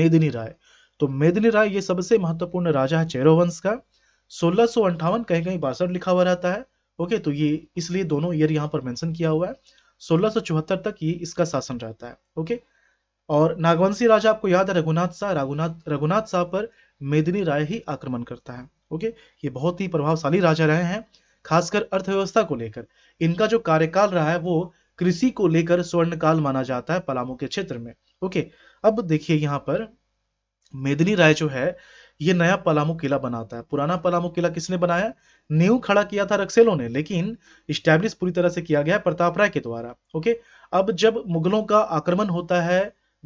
मेदिनी राय तो मेदिनी राय ये सबसे महत्वपूर्ण राजा है चेरोवंश का सोलह सो कहीं कहीं बासठ लिखा हुआ रहता है ओके तो ये इसलिए दोनों ईयर यहाँ पर मेंशन किया हुआ है सोलह तक ये इसका शासन रहता है ओके और नागवंशी राजा आपको याद है रघुनाथ शाह रघुनाथ रघुनाथ शाह पर मेदिनी राय ही आक्रमण करता है ओके ये बहुत ही प्रभावशाली राजा रहे हैं खासकर अर्थव्यवस्था को लेकर इनका जो कार्यकाल रहा है वो कृषि को लेकर स्वर्णकाल माना जाता है पलामू के क्षेत्र में ओके अब देखिए यहाँ पर मेदिनी राय जो है ये नया पलामू किला बनाता है पुराना पलामू किला किसने बनाया न्यू खड़ा किया था रक्सेलों ने लेकिन स्टैब्लिश पूरी तरह से किया गया प्रताप राय के द्वारा ओके अब जब मुगलों का आक्रमण होता है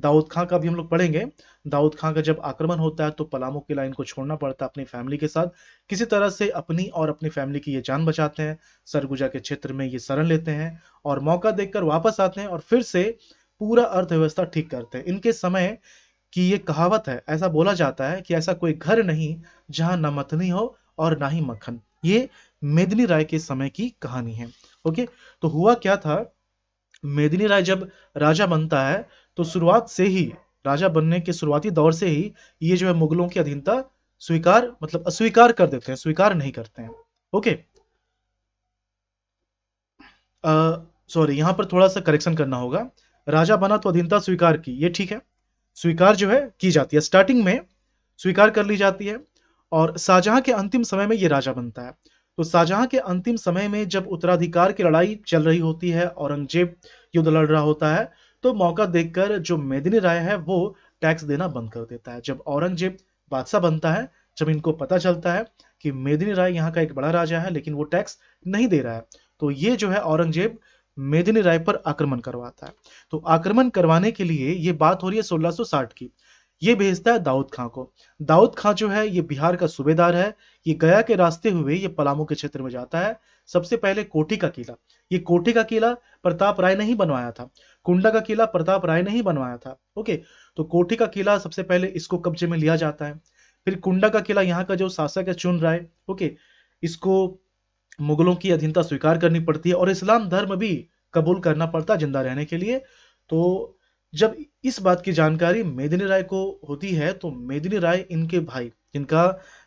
दाऊद खां का भी हम लोग पढ़ेंगे दाऊद खां का जब आक्रमण होता है तो पलामू किला इनको छोड़ना पड़ता है अपनी फैमिली के साथ किसी तरह से अपनी और अपनी फैमिली की ये जान बचाते हैं सरगुजा के क्षेत्र में ये शरण लेते हैं और मौका देखकर वापस आते हैं और फिर से पूरा अर्थव्यवस्था ठीक करते हैं इनके समय कि ये कहावत है ऐसा बोला जाता है कि ऐसा कोई घर नहीं जहाँ न मथनी हो और ना ही मक्खन ये मेदिनी राय के समय की कहानी है ओके तो हुआ क्या था मेदिनी राय जब राजा बनता है तो शुरुआत से ही राजा बनने के शुरुआती दौर से ही ये जो है मुगलों की अधीनता स्वीकार मतलब अस्वीकार कर देते हैं स्वीकार नहीं करते हैं ओके सॉरी यहां पर थोड़ा सा करेक्शन करना होगा राजा बना तो अधीनता स्वीकार की ये ठीक है स्वीकार जो है की जाती है स्टार्टिंग में स्वीकार कर ली जाती है और शाहजहां के अंतिम समय में ये राजा बनता है तो शाहजहां के अंतिम समय में जब उत्तराधिकार की लड़ाई चल रही होती है औरंगजेब युद्ध लड़ रहा होता है तो मौका देखकर जो मेदिनी राय है वो टैक्स देना बंद कर देता है जब औरंगजेब बादशाह बनता है जब इनको पता चलता है कि मेदिनी राय यहाँ का एक बड़ा राजा है लेकिन वो टैक्स नहीं दे रहा है तो ये जो है औरंगजेब मेदिनी राय पर आक्रमण करवाता है तो आक्रमण करवाने के लिए ये बात हो रही है 1660 की ये भेजता है दाऊद खां को दाऊद खां जो है ये बिहार का सूबेदार है ये गया के रास्ते हुए ये पलामू के क्षेत्र में जाता है सबसे पहले कोठी का किला ये कोठी का किला प्रताप राय ने ही बनवाया था कुंडा का किला प्रताप राय ने ही बनवाया था ओके तो कोठी का किला सबसे पहले इसको कब्जे में लिया जाता है फिर कुंडा का किला यहाँ का जो शासक है चुन राय ओके इसको मुगलों की अधीनता स्वीकार करनी पड़ती है और इस्लाम धर्म भी कबूल करना पड़ता जिंदा रहने के लिए तो जब इस बात की जानकारी मेदिनी राय को होती है तो मेदिनी राय इनके भाई जिनका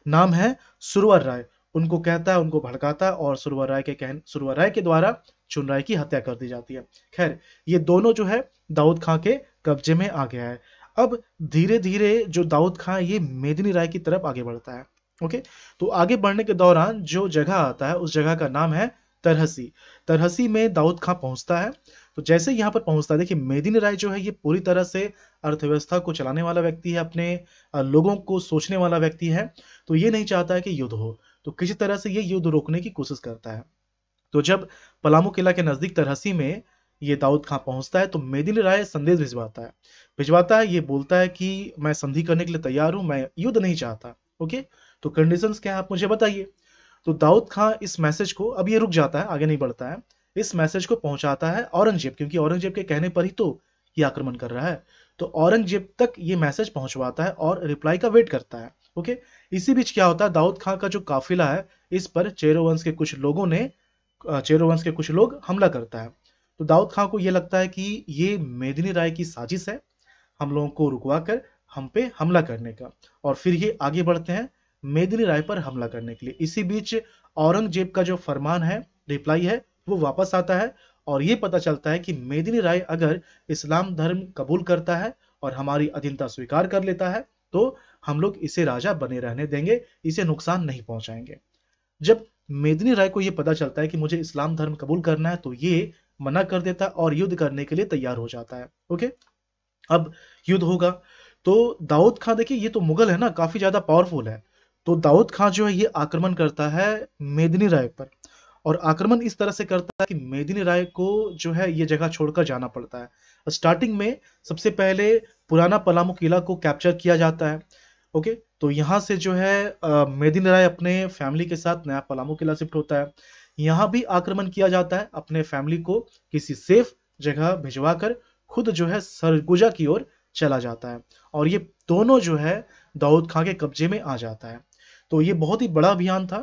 नाम है सुरवर राय उनको कहता है उनको भड़काता है और सुरवर राय के कहन सुरवर राय के द्वारा चुन राय की हत्या कर दी जाती है खैर ये दोनों जो है दाऊद खां के कब्जे में आ गया है अब धीरे धीरे जो दाऊद खां ये मेदिनी राय की तरफ आगे बढ़ता है ओके तो आगे बढ़ने के दौरान जो जगह आता है उस जगह का नाम है तरहसी तरहसी में दाऊद खां पहुंचता है तो जैसे यहाँ पर पहुंचता है देखिए मेदिन राय जो है ये पूरी तरह से अर्थव्यवस्था को चलाने वाला व्यक्ति है अपने लोगों को सोचने वाला व्यक्ति है तो ये नहीं चाहता है कि युद्ध हो तो किसी तरह से ये युद्ध रोकने की कोशिश करता है तो जब पलामू किला के नजदीक तरहसी में ये दाऊद खां पहुंचता है तो मेदिन राय संदेश भिजवाता है भिजवाता है ये बोलता है कि मैं संधि करने के लिए तैयार हूं मैं युद्ध नहीं चाहता ओके okay? तो कंडीशन क्या है आप मुझे बताइए तो दाऊद खां इस मैसेज को अब ये रुक जाता है आगे नहीं बढ़ता है इस मैसेज को पहुंचाता है औरंगजेब क्योंकि औरंगजेब के कहने पर ही तो ये आक्रमण कर रहा है तो औरंगजेब तक ये मैसेज पहुंचवाता है और रिप्लाई का वेट करता है ओके इसी बीच क्या होता है दाऊद खां का जो काफिला है इस पर चेरोवंश के कुछ लोगों ने चेरोवंश के कुछ लोग हमला करता है तो दाऊद खां को यह लगता है कि ये मेदिनी राय की साजिश है हम लोगों को रुकवा कर हम पे हमला करने का और फिर ये आगे बढ़ते हैं मेदिनी राय पर हमला करने के लिए इसी बीच औरंगजेब का जो फरमान है रिप्लाई है वो वापस आता है और ये पता चलता है कि मेदिनी राय अगर इस्लाम धर्म कबूल करता है और हमारी अधीनता स्वीकार कर लेता है तो हम लोग इसे राजा बने रहने देंगे इसे नुकसान नहीं पहुंचाएंगे जब मेदिनी राय को यह पता चलता है कि मुझे इस्लाम धर्म कबूल करना है तो ये मना कर देता है और युद्ध करने के लिए तैयार हो जाता है ओके अब युद्ध होगा तो दाऊद खां देखिए ये तो मुगल है ना काफी ज्यादा पावरफुल है तो दाऊद खां जो है ये आक्रमण करता है मेदिनी राय पर और आक्रमण इस तरह से करता है कि मेदिनी राय को जो है ये जगह छोड़कर जाना पड़ता है स्टार्टिंग में सबसे पहले पुराना पलामू किला को कैप्चर किया जाता है ओके तो यहाँ से जो है मेदिनी राय अपने फैमिली के साथ नया पलामू किला शिफ्ट होता है यहाँ भी आक्रमण किया जाता है अपने फैमिली को किसी सेफ जगह भिजवा कर खुद जो है सरगुजा की ओर चला जाता है और ये दोनों जो है दाऊद खां के कब्जे में आ जाता है तो ये बहुत ही बड़ा अभियान था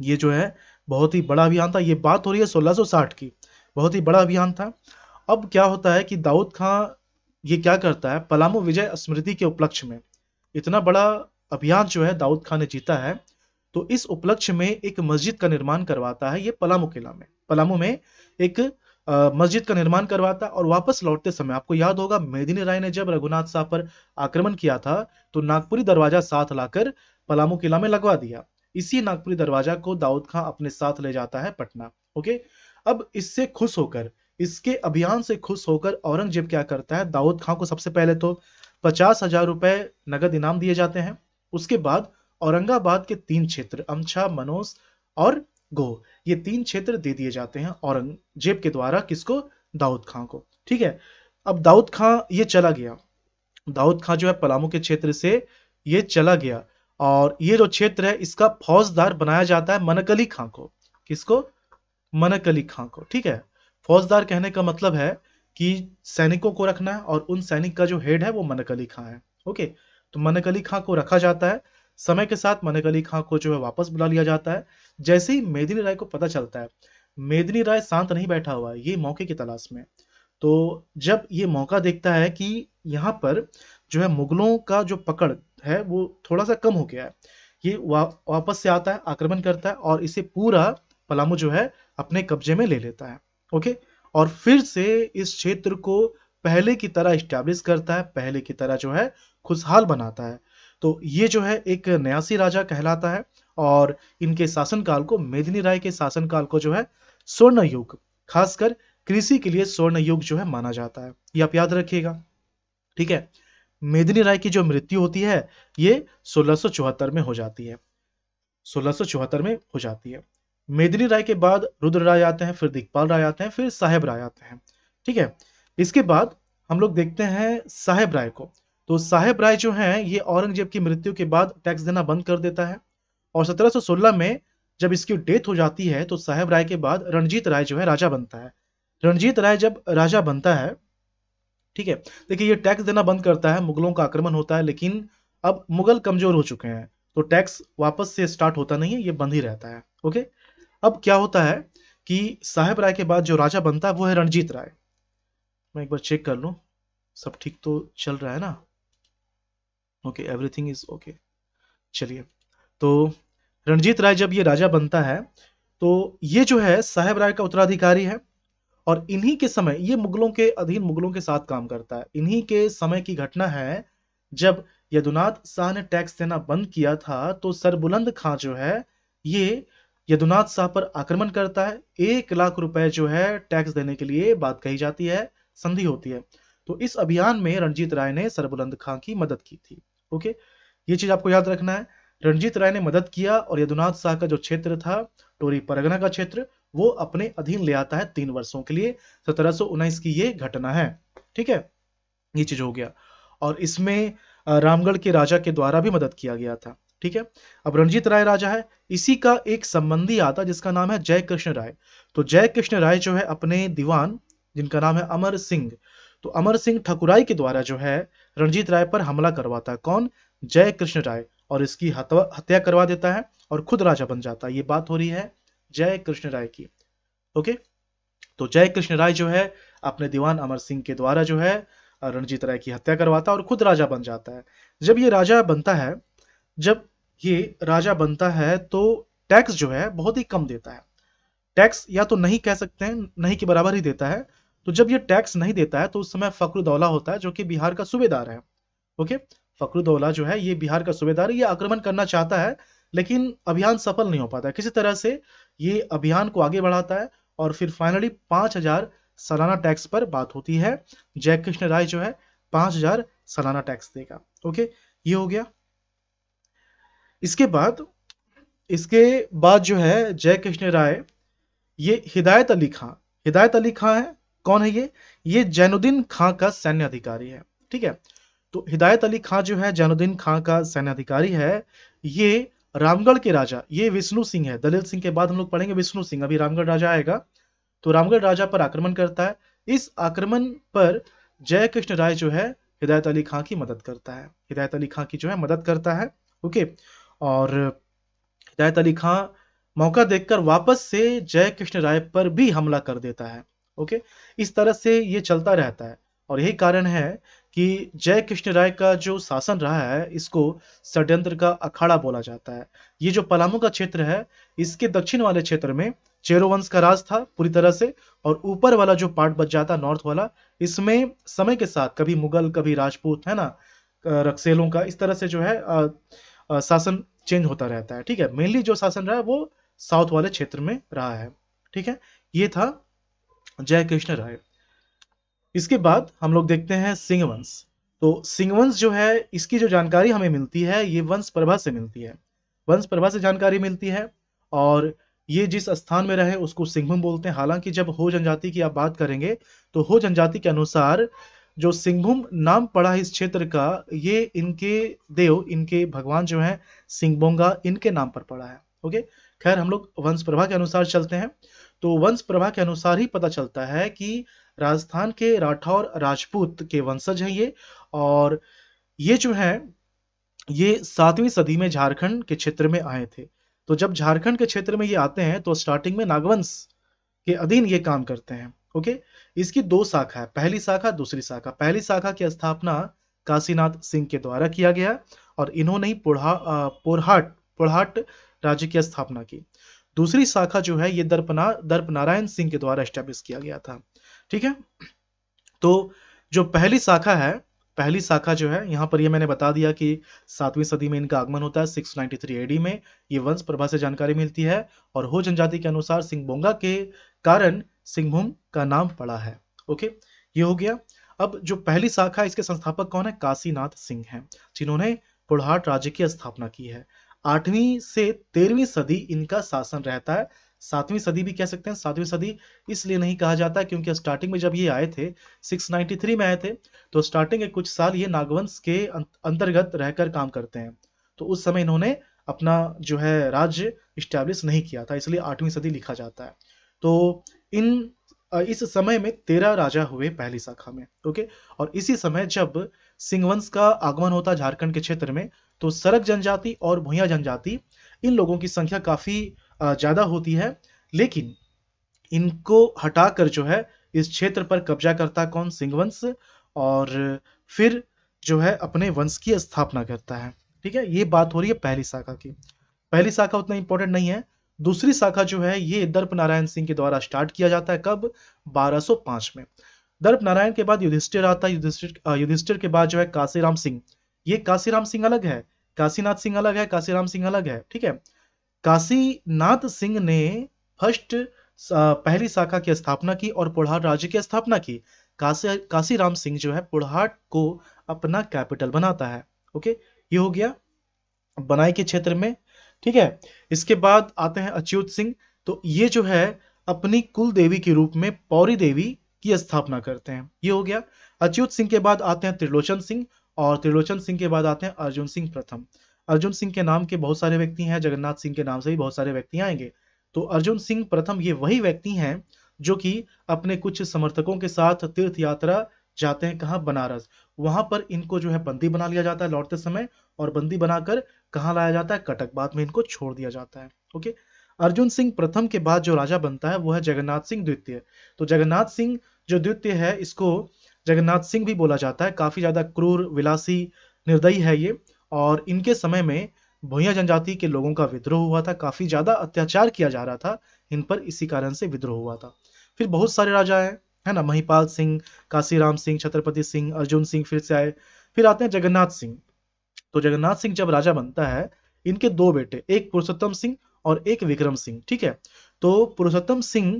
ये जो है बहुत ही बड़ा अभियान था ये बात हो रही है 1660 की बहुत ही बड़ा अभियान था अब क्या होता है कि दाऊद खां ये क्या करता है पलामू विजय स्मृति के उपलक्ष्य में इतना बड़ा अभियान जो है दाऊद खां ने जीता है तो इस उपलक्ष्य में एक मस्जिद का निर्माण करवाता है ये पलामू किला में पलामू में एक मस्जिद का निर्माण करवाता और वापस लौटते समय आपको याद होगा मेदिनी राय ने जब रघुनाथ शाह पर आक्रमण किया था तो नागपुरी दरवाजा साथ लाकर पलामू किला में लगवा दिया इसी नागपुरी दरवाजा को दाऊद खां अपने साथ ले जाता है पटना ओके अब इससे खुश होकर इसके अभियान से खुश होकर औरंगजेब क्या करता है दाऊद खां को सबसे पहले तो पचास हजार रुपए नगद इनाम दिए जाते हैं उसके बाद औरंगाबाद के तीन क्षेत्र अमछा मनोज और गो ये तीन क्षेत्र दे दिए जाते हैं औरंगजेब के द्वारा किसको दाऊद खां को ठीक है अब दाऊद खां ये चला गया दाऊद खां जो है पलामू के क्षेत्र से ये चला गया और ये जो क्षेत्र है इसका फौजदार बनाया जाता है मनकली खां को किसको मनकली खां को ठीक है फौजदार कहने का मतलब है कि सैनिकों को रखना है और उन सैनिक का जो हेड है वो मनकली खां है ओके तो मनकली खां को रखा जाता है समय के साथ मनकली खां को जो है वापस बुला लिया जाता है जैसे ही मेदिनी राय को पता चलता है मेदिनी राय शांत नहीं बैठा हुआ ये मौके की तलाश में तो जब ये मौका देखता है कि यहाँ पर जो है मुगलों का जो पकड़ है वो थोड़ा सा कम हो गया है ये वा, वापस से आता है आक्रमण करता है और इसे पूरा पलामू जो है अपने कब्जे में ले लेता है ओके और फिर से इस क्षेत्र को पहले की तरह स्टैब्लिश करता है पहले की तरह जो है खुशहाल बनाता है तो ये जो है एक न्यासी राजा कहलाता है और इनके शासनकाल को मेदिनी राय के शासनकाल को जो है स्वर्ण युग खासकर कृषि के लिए स्वर्ण युग जो है माना जाता है ये आप याद रखिएगा ठीक है मेदिनी राय की जो मृत्यु होती है ये सोलह में हो जाती है सोलह में हो जाती है मेदिनी राय के बाद रुद्र राय आते हैं फिर दिग्पाल राय आते हैं फिर साहेब राय आते हैं ठीक है इसके बाद हम लोग देखते हैं साहेब राय को तो साहेब राय जो है ये औरंगजेब की मृत्यु के बाद टैक्स देना बंद कर देता है और 1716 में जब इसकी डेथ हो जाती है तो साहेब राय के बाद रणजीत राय जो है राजा बनता है रणजीत राय जब राजा बनता है ठीक है देखिए ये टैक्स देना बंद करता है मुगलों का आक्रमण होता है लेकिन अब मुगल कमजोर हो चुके हैं तो टैक्स वापस से स्टार्ट होता नहीं है ये बंद ही रहता है ओके अब क्या होता है कि साहेब राय के बाद जो राजा बनता है वो है रणजीत राय मैं एक बार चेक कर लू सब ठीक तो चल रहा है ना ओके एवरीथिंग इज ओके चलिए तो रणजीत राय जब ये राजा बनता है तो ये जो है साहेब राय का उत्तराधिकारी है और इन्हीं के समय ये मुगलों के अधीन मुगलों के साथ काम करता है इन्हीं के समय की घटना है जब यदुनाथ शाह ने टैक्स देना बंद किया था तो सरबुलंद खां जो है ये यदुनाथ शाह पर आक्रमण करता है एक लाख रुपए जो है टैक्स देने के लिए बात कही जाती है संधि होती है तो इस अभियान में रणजीत राय ने सरबुलंद खां की मदद की थी ओके ये चीज आपको याद रखना है रणजीत राय ने मदद किया और यदुनाथ शाह का जो क्षेत्र था टोरी परगना का क्षेत्र वो अपने अधीन ले आता है तीन वर्षों के लिए सत्रह की ये घटना है ठीक है ये चीज हो गया और इसमें रामगढ़ के राजा के द्वारा भी मदद किया गया था ठीक है अब रणजीत राय राजा है इसी का एक संबंधी आता जिसका नाम है जय कृष्ण राय तो जय कृष्ण राय जो है अपने दीवान जिनका नाम है अमर सिंह तो अमर सिंह ठकुराई के द्वारा जो है रणजीत राय पर हमला करवाता है कौन जय कृष्ण राय और इसकी हत्या करवा देता है और खुद राजा बन जाता है ये बात हो रही है जय कृष्ण राय की ओके तो जय कृष्ण राय जो है अपने दीवान अमर सिंह के द्वारा जो है रणजीत राय की हत्या करवाता है और खुद राजा बन जाता है जब ये राजा बनता है जब ये राजा बनता है तो टैक्स जो है बहुत ही कम देता है टैक्स या तो नहीं कह सकते हैं नहीं के बराबर ही देता है तो जब ये टैक्स नहीं देता है तो उस समय फकरुद्दौला होता है जो कि बिहार का सूबेदार है ओके फकरुद्दौला जो है ये बिहार का सूबेदार ये आक्रमण करना चाहता है लेकिन अभियान सफल नहीं हो पाता किसी तरह से ये अभियान को आगे बढ़ाता है और फिर फाइनली पांच हजार सालाना टैक्स पर बात होती है जय कृष्ण राय जो है पांच हजार सालाना टैक्स देगा ओके ये हो गया इसके बाद इसके बाद जो है जय कृष्ण राय ये हिदायत अली खां हिदायत अली खां है कौन है ये ये जैनुद्दीन खां का सैन्य अधिकारी है ठीक है तो हिदायत अली खां जो है जैनुद्दीन खां का सैन्य अधिकारी है ये रामगढ़ के राजा ये विष्णु सिंह है दलित सिंह के बाद हम लोग पढ़ेंगे विष्णु सिंह अभी रामगढ़ राजा आएगा तो रामगढ़ राजा पर आक्रमण करता है इस आक्रमण पर जय कृष्ण राय जो है हिदायत अली खां की मदद करता है हिदायत अली खां की जो है मदद करता है ओके और हिदायत अली खां मौका देखकर वापस से जय कृष्ण राय पर भी हमला कर देता है ओके इस तरह से ये चलता रहता है और यही कारण है कि जय कृष्ण राय का जो शासन रहा है इसको षड्यंत्र का अखाड़ा बोला जाता है ये जो पलामू का क्षेत्र है इसके दक्षिण वाले क्षेत्र में चेरो वंश का राज था पूरी तरह से और ऊपर वाला जो पार्ट बच जाता नॉर्थ वाला इसमें समय के साथ कभी मुगल कभी राजपूत है ना रक्सेलों का इस तरह से जो है आ, आ, शासन चेंज होता रहता है ठीक है मेनली जो शासन रहा है वो साउथ वाले क्षेत्र में रहा है ठीक है ये था जय कृष्ण राय इसके बाद हम लोग देखते हैं सिंह वंश तो सिंह वंश जो है इसकी जो जानकारी हमें मिलती है ये वंश प्रभा से मिलती है वंश प्रभा से जानकारी मिलती है और ये जिस स्थान में रहे उसको सिंहभूम बोलते हैं हालांकि जब हो जनजाति की आप बात करेंगे तो हो जनजाति के अनुसार जो सिंहभूम नाम पड़ा है इस क्षेत्र का ये इनके देव इनके भगवान जो हैं सिंहभोंगा इनके नाम पर पड़ा है ओके खैर हम लोग वंश प्रभा के अनुसार चलते हैं तो वंश प्रभा के अनुसार ही पता चलता है कि राजस्थान के राठौर राजपूत के वंशज हैं ये और ये जो है ये सातवीं सदी में झारखंड के क्षेत्र में आए थे तो जब झारखंड के क्षेत्र में ये आते हैं तो स्टार्टिंग में नागवंश के अधीन ये काम करते हैं ओके इसकी दो शाखा है पहली शाखा दूसरी शाखा पहली शाखा की स्थापना काशीनाथ सिंह के द्वारा किया गया और इन्होंने ही पोढ़ा पोरहाट पोरहाट राज्य की स्थापना की दूसरी शाखा जो है ये दर्पना दर्प नारायण सिंह के द्वारा स्टैब्लिश किया गया था ठीक है तो जो पहली शाखा है पहली शाखा जो है यहाँ पर ये मैंने बता दिया कि सातवीं सदी में इनका आगमन होता है 693 एडी में ये वंश प्रभा से जानकारी मिलती है और हो जनजाति के अनुसार सिंहभोंगा के कारण सिंहभूम का नाम पड़ा है ओके ये हो गया अब जो पहली शाखा इसके संस्थापक कौन है काशीनाथ सिंह हैं जिन्होंने पुड़हाट राज्य की स्थापना की है आठवीं से तेरहवीं सदी इनका शासन रहता है सातवीं सदी भी कह सकते हैं सातवीं सदी इसलिए नहीं कहा जाता क्योंकि स्टार्टिंग में जब ये आए थे 693 में आए थे तो स्टार्टिंग के कुछ साल ये नागवंश के अं-, अंतर्गत रहकर काम करते हैं तो उस समय इन्होंने अपना जो है राज्य इस्टेब्लिश नहीं किया था इसलिए आठवीं सदी लिखा जाता है तो इन इस समय में तेरह राजा हुए पहली शाखा में ओके और इसी समय जब सिंहवंश का आगमन होता झारखंड के क्षेत्र में तो सरक जनजाति और भुया जनजाति इन लोगों की संख्या काफी ज़्यादा होती है लेकिन इनको हटाकर जो है इस क्षेत्र पर कब्जा करता कौन सिंहवंश और फिर जो है अपने वंश की स्थापना करता है ठीक है ये बात हो रही है पहली शाखा की पहली शाखा उतना इंपॉर्टेंट नहीं है दूसरी शाखा जो है ये दर्प नारायण सिंह के द्वारा स्टार्ट किया जाता है कब 1205 में दर्प नारायण के बाद युधिष्ठिर आता है युधिष्ठिर युधिष्ठिर के बाद जो है काशीराम सिंह ये काशीराम सिंह अलग है काशीनाथ सिंह अलग है काशीराम सिंह अलग है ठीक है काशीनाथ सिंह ने फर्स्ट पहली शाखा की स्थापना की और पुड़हाट राज्य की स्थापना की काशी काशीराम सिंह जो है पुड़हाट को अपना कैपिटल बनाता है ओके ये हो गया बनाई के क्षेत्र में ठीक है इसके बाद आते हैं अच्युत सिंह तो ये जो है अपनी कुल देवी के रूप में पौरी देवी की स्थापना करते हैं ये हो गया अच्युत सिंह के बाद आते हैं त्रिलोचन सिंह और त्रिलोचन सिंह के बाद आते हैं अर्जुन सिंह प्रथम अर्जुन सिंह के नाम के बहुत सारे व्यक्ति हैं जगन्नाथ सिंह के नाम से भी बहुत सारे व्यक्ति आएंगे तो अर्जुन सिंह प्रथम ये वही व्यक्ति हैं जो कि अपने कुछ समर्थकों के साथ तीर्थ यात्रा जाते हैं कहाँ बनारस वहां पर इनको जो है बंदी बना लिया जाता है लौटते समय और बंदी बनाकर कहाँ लाया जाता है कटक बाद में इनको छोड़ दिया जाता है ओके अर्जुन सिंह प्रथम के बाद जो राजा बनता है वो है जगन्नाथ सिंह द्वितीय तो जगन्नाथ सिंह जो द्वितीय है इसको जगन्नाथ सिंह भी बोला जाता है काफी ज्यादा क्रूर विलासी निर्दयी है ये और इनके समय में भूया जनजाति के लोगों का विद्रोह हुआ था काफ़ी ज़्यादा अत्याचार किया जा रहा था इन पर इसी कारण से विद्रोह हुआ था फिर बहुत सारे राजा आए है ना महिपाल सिंह काशीराम सिंह छत्रपति सिंह अर्जुन सिंह फिर से आए फिर आते हैं जगन्नाथ सिंह तो जगन्नाथ सिंह जब राजा बनता है इनके दो बेटे एक पुरुषोत्तम सिंह और एक विक्रम सिंह ठीक है तो पुरुषोत्तम सिंह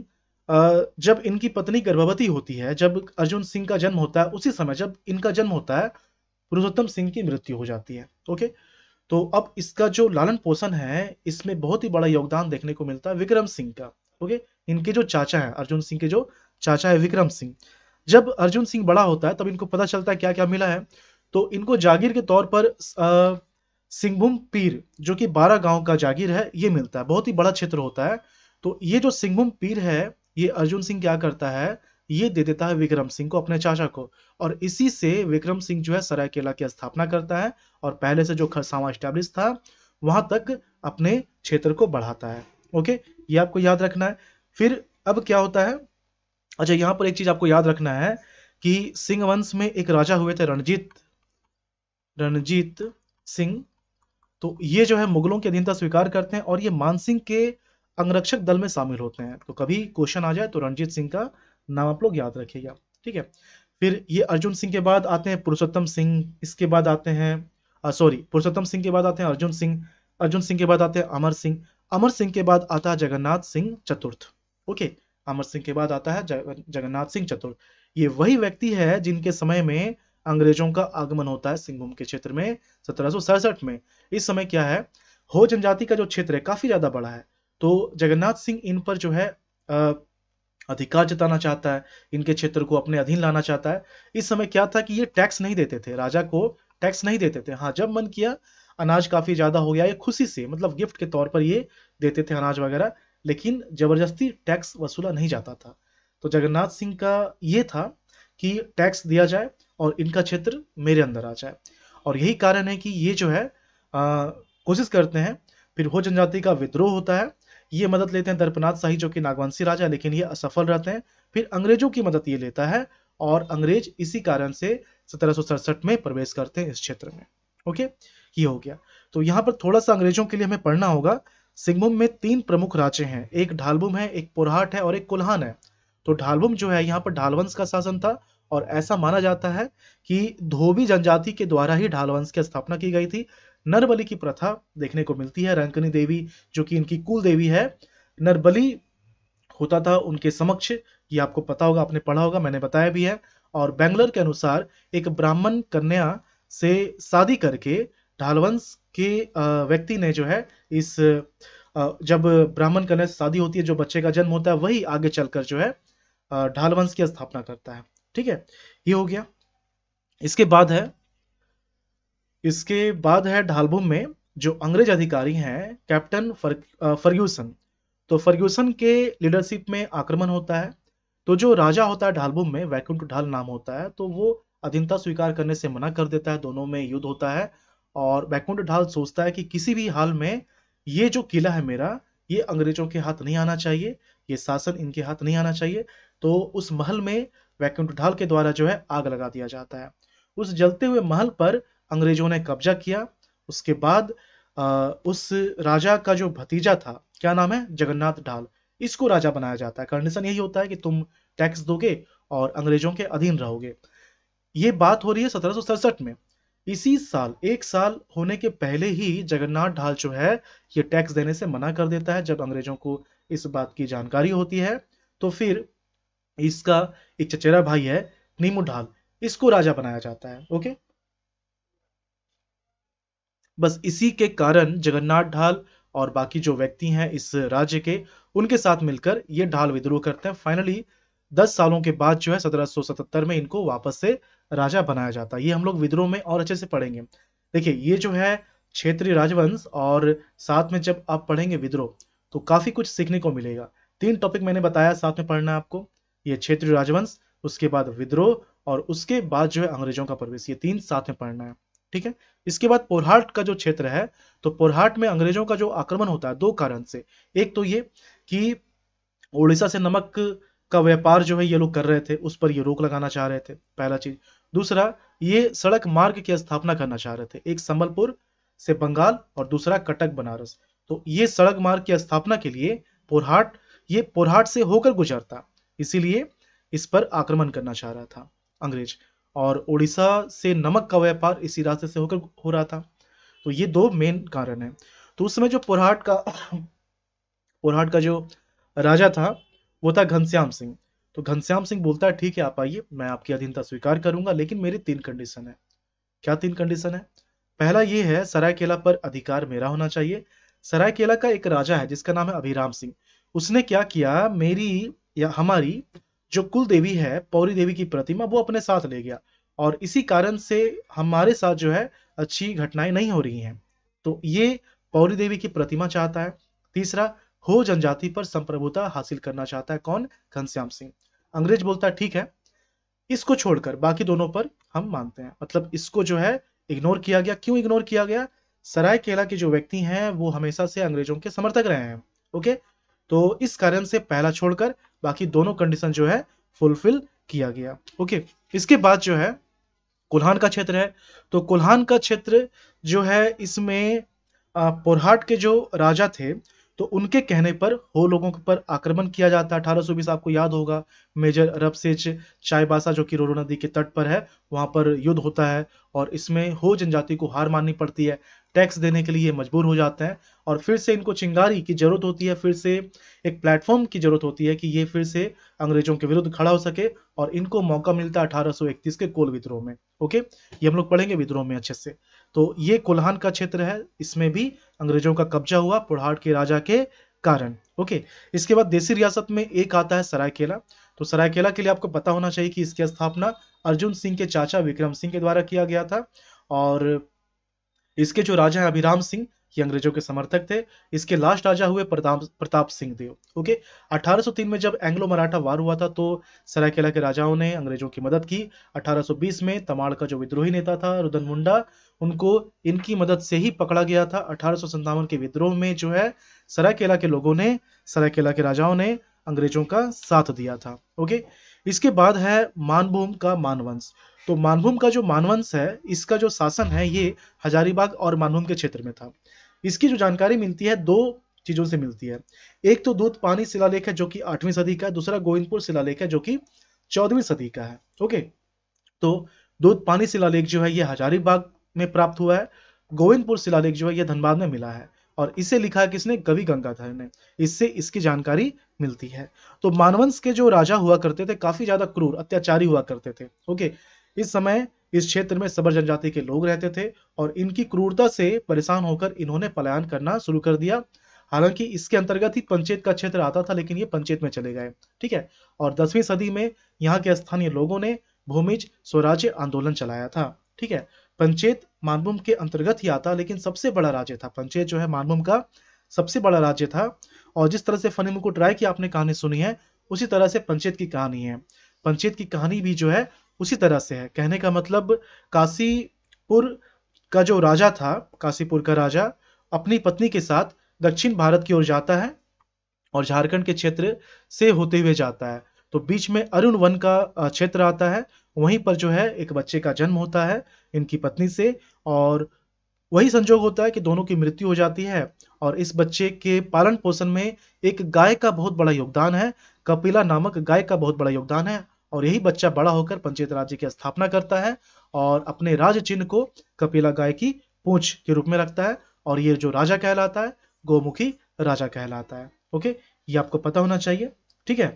जब इनकी पत्नी गर्भवती होती है जब अर्जुन सिंह का जन्म होता है उसी समय जब इनका जन्म होता है पुरुषोत्तम सिंह की मृत्यु हो जाती है ओके तो अब इसका जो लालन पोषण है इसमें बहुत ही बड़ा योगदान देखने को मिलता है विक्रम सिंह का ओके इनके जो चाचा है अर्जुन सिंह के जो चाचा है विक्रम सिंह जब अर्जुन सिंह बड़ा होता है तब इनको पता चलता है क्या क्या मिला है तो इनको जागीर के तौर पर सिंहभूम पीर जो कि बारह गांव का जागीर है ये मिलता है बहुत ही बड़ा क्षेत्र होता है तो ये जो सिंहभूम पीर है ये अर्जुन सिंह क्या करता है ये दे देता है विक्रम सिंह को अपने चाचा को और इसी से विक्रम सिंह जो है सरायकेला की स्थापना करता है और पहले से जो खरसावा स्टैब्लिश था वहां तक अपने क्षेत्र को बढ़ाता है ओके ये आपको याद रखना है फिर अब क्या होता है अच्छा यहाँ पर एक चीज आपको याद रखना है कि सिंह वंश में एक राजा हुए थे रणजीत रणजीत सिंह तो ये जो है मुगलों के अधीनता स्वीकार करते हैं और ये मानसिंह के अंगरक्षक दल में शामिल होते हैं तो कभी क्वेश्चन आ जाए तो रणजीत सिंह का नाम आप लोग याद रखिएगा ठीक है फिर ये अर्जुन सिंह के बाद आते हैं पुरुषोत्तम सिंह इसके बाद आते हैं सॉरी पुरुषोत्तम सिंह के बाद आते हैं अर्जुन सिंह अर्जुन सिंह के बाद आते हैं अमर सिंह अमर सिंह के बाद आता है जगन्नाथ सिंह चतुर्थ ओके अमर सिंह के बाद आता है जगन्नाथ सिंह चतुर्थ ये वही व्यक्ति है जिनके समय में अंग्रेजों का आगमन होता है सिंहभूम के क्षेत्र में सत्रह में इस समय क्या है हो जनजाति का जो क्षेत्र है काफी ज्यादा बड़ा है तो जगन्नाथ सिंह इन पर जो है अधिकार जताना चाहता है इनके क्षेत्र को अपने अधीन लाना चाहता है इस समय क्या था कि ये टैक्स नहीं देते थे राजा को टैक्स नहीं देते थे हाँ जब मन किया अनाज काफी ज्यादा हो गया ये खुशी से मतलब गिफ्ट के तौर पर ये देते थे अनाज वगैरह लेकिन जबरदस्ती टैक्स वसूला नहीं जाता था तो जगन्नाथ सिंह का ये था कि टैक्स दिया जाए और इनका क्षेत्र मेरे अंदर आ जाए और यही कारण है कि ये जो है कोशिश करते हैं फिर हो जनजाति का विद्रोह होता है ये मदद लेते हैं दर्पनाथ शाही जो कि नागवंशी राजा लेकिन ये असफल रहते हैं फिर अंग्रेजों की मदद ये लेता है और अंग्रेज इसी कारण से सत्रह में प्रवेश करते हैं इस क्षेत्र में ओके ये हो गया तो यहाँ पर थोड़ा सा अंग्रेजों के लिए हमें पढ़ना होगा सिंहभूम में तीन प्रमुख राज्य हैं एक ढालबुम है एक पुरहाट है और एक कुल्हान है तो ढालबुम जो है यहाँ पर ढालवंश का शासन था और ऐसा माना जाता है कि धोबी जनजाति के द्वारा ही ढालवंश की स्थापना की गई थी नरबली की प्रथा देखने को मिलती है रंकनी देवी जो कि इनकी कुल देवी है नरबली होता था उनके समक्ष ये आपको पता होगा आपने पढ़ा होगा मैंने बताया भी है और बैंगलोर के अनुसार एक ब्राह्मण कन्या से शादी करके ढालवंश के व्यक्ति ने जो है इस जब ब्राह्मण कन्या से शादी होती है जो बच्चे का जन्म होता है वही आगे चलकर जो है ढालवंश की स्थापना करता है ठीक है ये हो गया इसके बाद है इसके बाद है ढालभूम में जो अंग्रेज अधिकारी हैं कैप्टन फर फर्ग्यूसन तो फर्ग्यूसन के लीडरशिप में आक्रमण होता है तो जो राजा होता है ढालभूम में वैकुंठ ढाल नाम होता है तो वो अधीनता स्वीकार करने से मना कर देता है दोनों में युद्ध होता है और वैकुंठ ढाल सोचता है कि किसी भी हाल में ये जो किला है मेरा ये अंग्रेजों के हाथ नहीं आना चाहिए ये शासन इनके हाथ नहीं आना चाहिए तो उस महल में वैकुंठ ढाल के द्वारा जो है आग लगा दिया जाता है उस जलते हुए महल पर अंग्रेजों ने कब्जा किया उसके बाद उस राजा का जो भतीजा था क्या नाम है जगन्नाथ ढाल इसको राजा बनाया जाता है कंडीशन यही होता है कि तुम टैक्स दोगे और अंग्रेजों के अधीन रहोगे ये बात हो रही है सत्रह में इसी साल एक साल होने के पहले ही जगन्नाथ ढाल जो है ये टैक्स देने से मना कर देता है जब अंग्रेजों को इस बात की जानकारी होती है तो फिर इसका एक चचेरा भाई है नीमू ढाल इसको राजा बनाया जाता है ओके बस इसी के कारण जगन्नाथ ढाल और बाकी जो व्यक्ति हैं इस राज्य के उनके साथ मिलकर ये ढाल विद्रोह करते हैं फाइनली दस सालों के बाद जो है सत्रह में इनको वापस से राजा बनाया जाता है ये हम लोग विद्रोह में और अच्छे से पढ़ेंगे देखिये ये जो है क्षेत्रीय राजवंश और साथ में जब आप पढ़ेंगे विद्रोह तो काफी कुछ सीखने को मिलेगा तीन टॉपिक मैंने बताया साथ में पढ़ना आपको ये क्षेत्रीय राजवंश उसके बाद विद्रोह और उसके बाद जो है अंग्रेजों का प्रवेश ये तीन साथ में पढ़ना है ठीक है इसके बाद पोरहाट का जो क्षेत्र है तो पोरहाट में अंग्रेजों का जो आक्रमण होता है दो कारण से एक तो ये कि ओडिशा से नमक का व्यापार जो है ये लोग कर रहे थे उस पर ये रोक लगाना चाह रहे थे पहला चीज दूसरा ये सड़क मार्ग की स्थापना करना चाह रहे थे एक संबलपुर से बंगाल और दूसरा कटक बनारस तो ये सड़क मार्ग की स्थापना के लिए पोरहाट ये पोरहाट से होकर गुजरता इसीलिए इस पर आक्रमण करना चाह रहा था अंग्रेज और उड़ीसा से नमक का व्यापार इसी रास्ते से होकर हो रहा था तो ये दो मेन कारण है तो उस समय जो पुरहाट का पुरहाट का जो राजा था वो था घनश्याम सिंह तो घनश्याम सिंह बोलता है ठीक है आप आइए मैं आपकी अधीनता स्वीकार करूंगा लेकिन मेरी तीन कंडीशन है क्या तीन कंडीशन है पहला ये है सरायकेला पर अधिकार मेरा होना चाहिए सरायकेला का एक राजा है जिसका नाम है अभिराम सिंह उसने क्या किया मेरी या हमारी जो कुल देवी है पौरी देवी की प्रतिमा वो अपने साथ ले गया और इसी कारण से हमारे साथ जो है अच्छी घटनाएं नहीं हो रही हैं तो ये पौरी देवी की प्रतिमा चाहता है तीसरा हो जनजाति पर संप्रभुता हासिल करना चाहता है कौन घनश्याम सिंह अंग्रेज बोलता है ठीक है इसको छोड़कर बाकी दोनों पर हम मानते हैं मतलब इसको जो है इग्नोर किया गया क्यों इग्नोर किया गया सराय केला के जो व्यक्ति हैं वो हमेशा से अंग्रेजों के समर्थक रहे हैं ओके तो इस कारण से पहला छोड़कर बाकी दोनों कंडीशन जो है फुलफिल किया गया ओके इसके बाद जो है कुल्हान का क्षेत्र है तो कुल्हान का क्षेत्र जो है इसमें पोरहाट के जो राजा थे तो उनके कहने पर हो लोगों पर आक्रमण किया जाता है अठारह आपको याद होगा मेजर रबसेच चायबासा जो कि रोरो नदी के तट पर है वहां पर युद्ध होता है और इसमें हो जनजाति को हार माननी पड़ती है टैक्स देने के लिए मजबूर हो जाते हैं और फिर से इनको चिंगारी की जरूरत होती है फिर से एक प्लेटफॉर्म की जरूरत होती है कि ये फिर से अंग्रेजों के विरुद्ध खड़ा हो सके और इनको मौका मिलता है 1831 के कोल विद्रोह में ओके ये हम लोग पढ़ेंगे विद्रोह में अच्छे से तो ये कोल्हान का क्षेत्र है इसमें भी अंग्रेजों का कब्जा हुआ पुढ़ाट के राजा के कारण ओके इसके बाद देसी रियासत में एक आता है सरायकेला तो सरायकेला के लिए आपको पता होना चाहिए कि इसकी स्थापना अर्जुन सिंह के चाचा विक्रम सिंह के द्वारा किया गया था और इसके जो राजा है अभिराम सिंह ये अंग्रेजों के समर्थक थे इसके लास्ट राजा हुए प्रताप प्रताप सिंह देव ओके 1803 में जब एंग्लो मराठा वार हुआ था तो सरायकेला के राजाओं ने अंग्रेजों की मदद की 1820 में तमाड़ का जो विद्रोही नेता था रुदन मुंडा उनको इनकी मदद से ही पकड़ा गया था अठारह के विद्रोह में जो है सरायकेला के लोगों ने सरायकेला के राजाओं ने अंग्रेजों का साथ दिया था ओके इसके बाद है मानभूम का मानवंश तो मानभूम का जो मानवंश है इसका जो शासन है ये हजारीबाग और मानभूम के क्षेत्र में था इसकी जो जानकारी मिलती है दो चीजों से मिलती है एक तो दूध पानी शिलालेख है जो कि आठवीं सदी का है दूसरा गोविंदपुर शिलालेख है जो कि चौदहवीं सदी का है ओके तो दूध पानी शिलालेख जो है ये हजारीबाग में प्राप्त हुआ है गोविंदपुर शिलालेख जो है ये धनबाद में मिला है और इसे लिखा है किसने कवि गंगाधर ने इससे इसकी जानकारी मिलती है तो मानवंश के जो राजा हुआ करते थे काफी ज्यादा क्रूर अत्याचारी हुआ करते थे ओके इस समय इस क्षेत्र में सबर जनजाति के लोग रहते थे और इनकी क्रूरता से परेशान होकर इन्होंने पलायन करना शुरू कर दिया हालांकि इसके अंतर्गत ही पंचेत का क्षेत्र आता था लेकिन ये पंचेत में चले गए ठीक है और दसवीं सदी में यहाँ के स्थानीय लोगों ने भूमिज स्वराज्य आंदोलन चलाया था ठीक है पंचेत मानभूम के अंतर्गत ही आता लेकिन सबसे बड़ा राज्य था पंचेत जो है मानभूम का सबसे बड़ा राज्य था और जिस तरह से फनी मुकुट राय की आपने कहानी सुनी है उसी तरह से पंचेत की कहानी है पंचेत की कहानी भी जो है उसी तरह से है कहने का मतलब काशीपुर का जो राजा था काशीपुर का राजा अपनी पत्नी के साथ दक्षिण भारत की ओर जाता है और झारखंड के क्षेत्र से होते हुए जाता है तो बीच में अरुण वन का क्षेत्र आता है वहीं पर जो है एक बच्चे का जन्म होता है इनकी पत्नी से और वही संजोग होता है कि दोनों की मृत्यु हो जाती है और इस बच्चे के पालन पोषण में एक गाय का बहुत बड़ा योगदान है कपिला नामक गाय का बहुत बड़ा योगदान है और यही बच्चा बड़ा होकर पंचायत राज्य की स्थापना करता है और अपने राज चिन्ह को कपिला गाय की पूंछ के रूप में रखता है और ये जो राजा कहलाता है गोमुखी राजा कहलाता है ओके ये आपको पता होना चाहिए ठीक है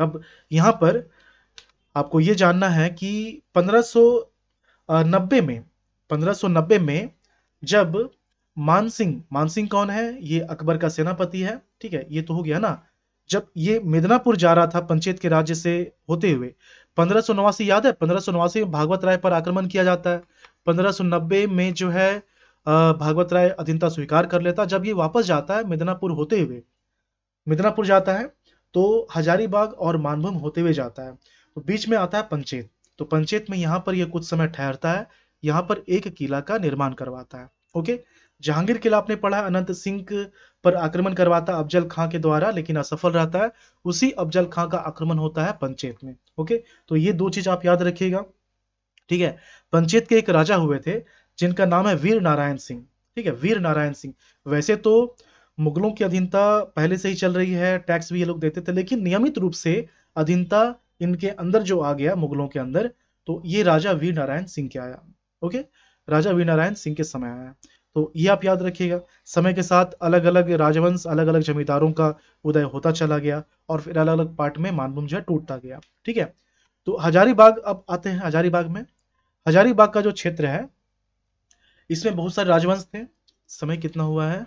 अब यहाँ पर आपको ये जानना है कि 1590 में 1590 में जब मानसिंह मानसिंह कौन है ये अकबर का सेनापति है ठीक है ये तो हो गया ना जब ये मिदनापुर जा रहा था पंचेत के राज्य से होते हुए पंद्रह याद है पंद्रह में भागवत राय पर आक्रमण किया जाता है पंद्रह में जो है भागवत राय अधीनता स्वीकार कर लेता जब ये वापस जाता है मिदनापुर होते हुए मिदनापुर जाता है तो हजारीबाग और मानभूम होते हुए जाता है तो बीच में आता है पंचेत तो पंचेत में यहाँ पर यह कुछ समय ठहरता है यहाँ पर एक किला का निर्माण करवाता है ओके जहांगीर किला आपने पढ़ा अनंत सिंह पर आक्रमण करवाता है अफजल खां के द्वारा लेकिन असफल रहता है उसी अफजल खां का आक्रमण होता है पंचेत में ओके तो ये दो चीज आप याद रखिएगा ठीक है पंचेत के एक राजा हुए थे जिनका नाम है वीर नारायण सिंह ठीक है वीर नारायण सिंह वैसे तो मुगलों की अधीनता पहले से ही चल रही है टैक्स भी ये लोग देते थे लेकिन नियमित रूप से अधीनता इनके अंदर जो आ गया मुगलों के अंदर तो ये राजा वीर नारायण सिंह के आया ओके राजा वीर नारायण सिंह के समय आया तो ये आप याद रखिएगा समय के साथ अलग अलग राजवंश अलग अलग जमींदारों का उदय होता चला गया और फिर अलग अलग पार्ट में मानभूम जो है टूटता गया ठीक है तो हजारीबाग अब आते हैं हजारीबाग में हजारीबाग का जो क्षेत्र है इसमें बहुत सारे राजवंश थे समय कितना हुआ है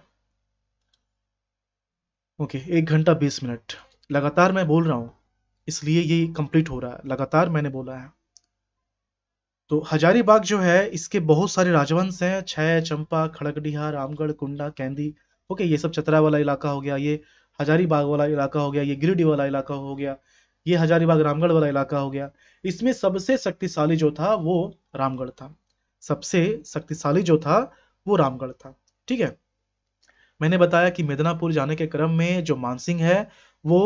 ओके एक घंटा बीस मिनट लगातार मैं बोल रहा हूं इसलिए ये कंप्लीट हो रहा है लगातार मैंने बोला है तो हजारीबाग जो है इसके बहुत सारे राजवंश हैं छह चंपा खड़गडीहा रामगढ़ कुंडा कैंदी ओके ये सब चतरा वाला इलाका हो गया ये हजारीबाग वाला इलाका हो गया ये गिरिडीह वाला इलाका हो गया ये हजारीबाग रामगढ़ वाला इलाका हो गया इसमें सबसे शक्तिशाली जो था वो रामगढ़ था सबसे शक्तिशाली जो था वो रामगढ़ था ठीक है मैंने बताया कि मेदनापुर जाने के क्रम में जो मानसिंह है वो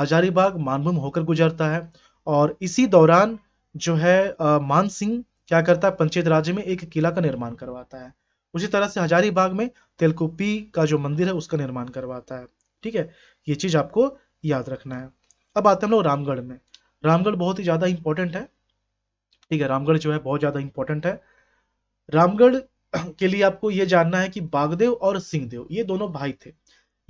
हजारीबाग मानभूम होकर गुजरता है और इसी दौरान जो है मानसिंह क्या करता है पंचेत राज्य में एक किला का निर्माण करवाता है उसी तरह से हजारीबाग में तेलकुपी का जो मंदिर है उसका निर्माण करवाता है ठीक है ये चीज आपको याद रखना है अब आते हैं हम लोग रामगढ़ में रामगढ़ बहुत ही ज्यादा इंपॉर्टेंट है ठीक है रामगढ़ जो है बहुत ज्यादा इंपॉर्टेंट है रामगढ़ <clears throat> के लिए आपको ये जानना है कि बागदेव और सिंहदेव ये दोनों भाई थे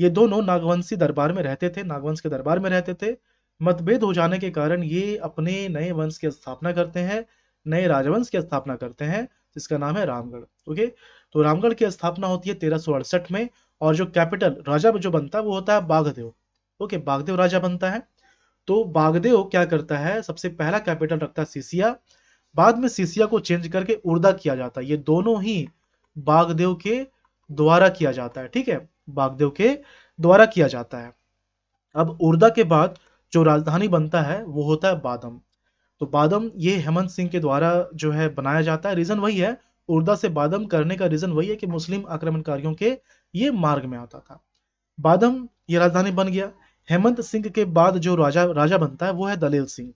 ये दोनों नागवंशी दरबार में रहते थे नागवंश के दरबार में रहते थे मतभेद हो जाने के कारण ये अपने नए वंश की स्थापना करते हैं नए राजवंश की स्थापना करते हैं जिसका नाम है रामगढ़ ओके तो रामगढ़ की स्थापना होती है तेरह में और जो कैपिटल राजा जो बनता है वो होता है बाघदेव ओके बागदेव राजा बनता है तो बागदेव क्या करता है सबसे पहला कैपिटल रखता है सीसिया बाद में सीसिया को चेंज करके उर्दा किया जाता है ये दोनों ही बागदेव के द्वारा किया जाता है ठीक है बागदेव के द्वारा किया जाता है अब उर्दा के बाद जो राजधानी बनता है वो होता है बादम तो बादम ये हेमंत सिंह के द्वारा जो है बनाया जाता है रीजन वही है उर्दा से बादम करने का रीजन वही है कि मुस्लिम आक्रमणकारियों के ये मार्ग में आता था बादम ये राजधानी बन गया हेमंत सिंह के बाद जो राजा राजा बनता है वो है दलेल सिंह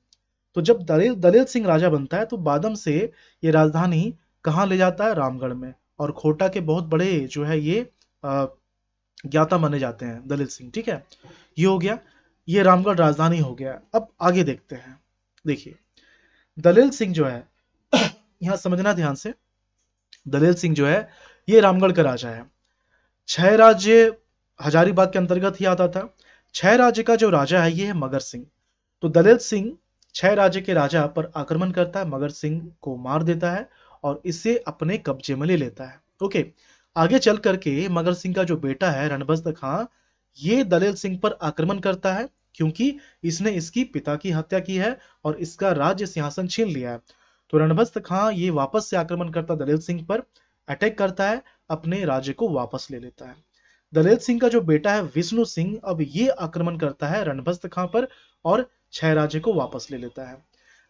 तो जब दलेल दलेल सिंह राजा बनता है तो बादम से ये राजधानी कहाँ ले जाता है रामगढ़ में और खोटा के बहुत बड़े जो है ये ज्ञाता माने जाते हैं दलेल सिंह ठीक है ये हो गया ये रामगढ़ राजधानी हो गया अब आगे देखते हैं देखिए दलेल सिंह जो है यहां समझना ध्यान से दलेल सिंह जो है ये रामगढ़ का राजा है छह राज्य हजारीबाग के अंतर्गत ही आता था छह राज्य का जो राजा है ये है मगर सिंह तो दलित सिंह छह राज्य के राजा पर आक्रमण करता है मगर सिंह को मार देता है और इसे अपने कब्जे में ले लेता है ओके आगे चल करके मगर सिंह का जो बेटा है रणबस्त खां ये दलित सिंह पर आक्रमण करता है क्योंकि इसने इसकी पिता की हत्या की है और इसका राज्य सिंहासन छीन लिया है तो रणभस्त खां ये वापस से आक्रमण करता दलित सिंह पर अटैक करता है अपने राज्य को वापस ले लेता है दलित सिंह का जो बेटा है विष्णु सिंह अब ये आक्रमण करता है रणभस्त खां पर और छह राज्य को वापस ले लेता है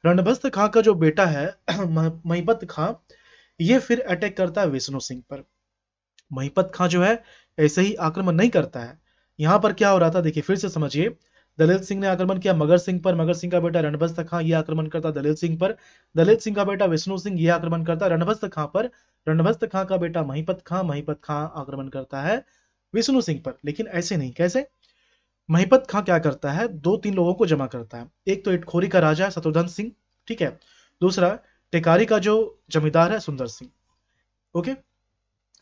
रणभस्त खां का जो बेटा है <clears throat> महिपत खां ये फिर अटैक करता है विष्णु सिंह पर महिपत खां जो है ऐसे ही आक्रमण नहीं करता है यहां पर क्या हो रहा था देखिए फिर से समझिए दलित सिंह ने आक्रमण किया मगर सिंह पर मगर सिंह का बेटा रणभस्त खां यह आक्रमण करता दलित सिंह पर दलित सिंह का बेटा विष्णु सिंह यह आक्रमण करता रणभस्त खां पर रणभस्त खां का बेटा महिपत खां महिपत खां आक्रमण करता है विष्णु सिंह पर लेकिन ऐसे नहीं कैसे महिपत खां क्या करता है दो तीन लोगों को जमा करता है एक तो इटखोरी का राजा है शत्रुधन सिंह ठीक है दूसरा टेकारी का जो जमींदार है सुंदर सिंह ओके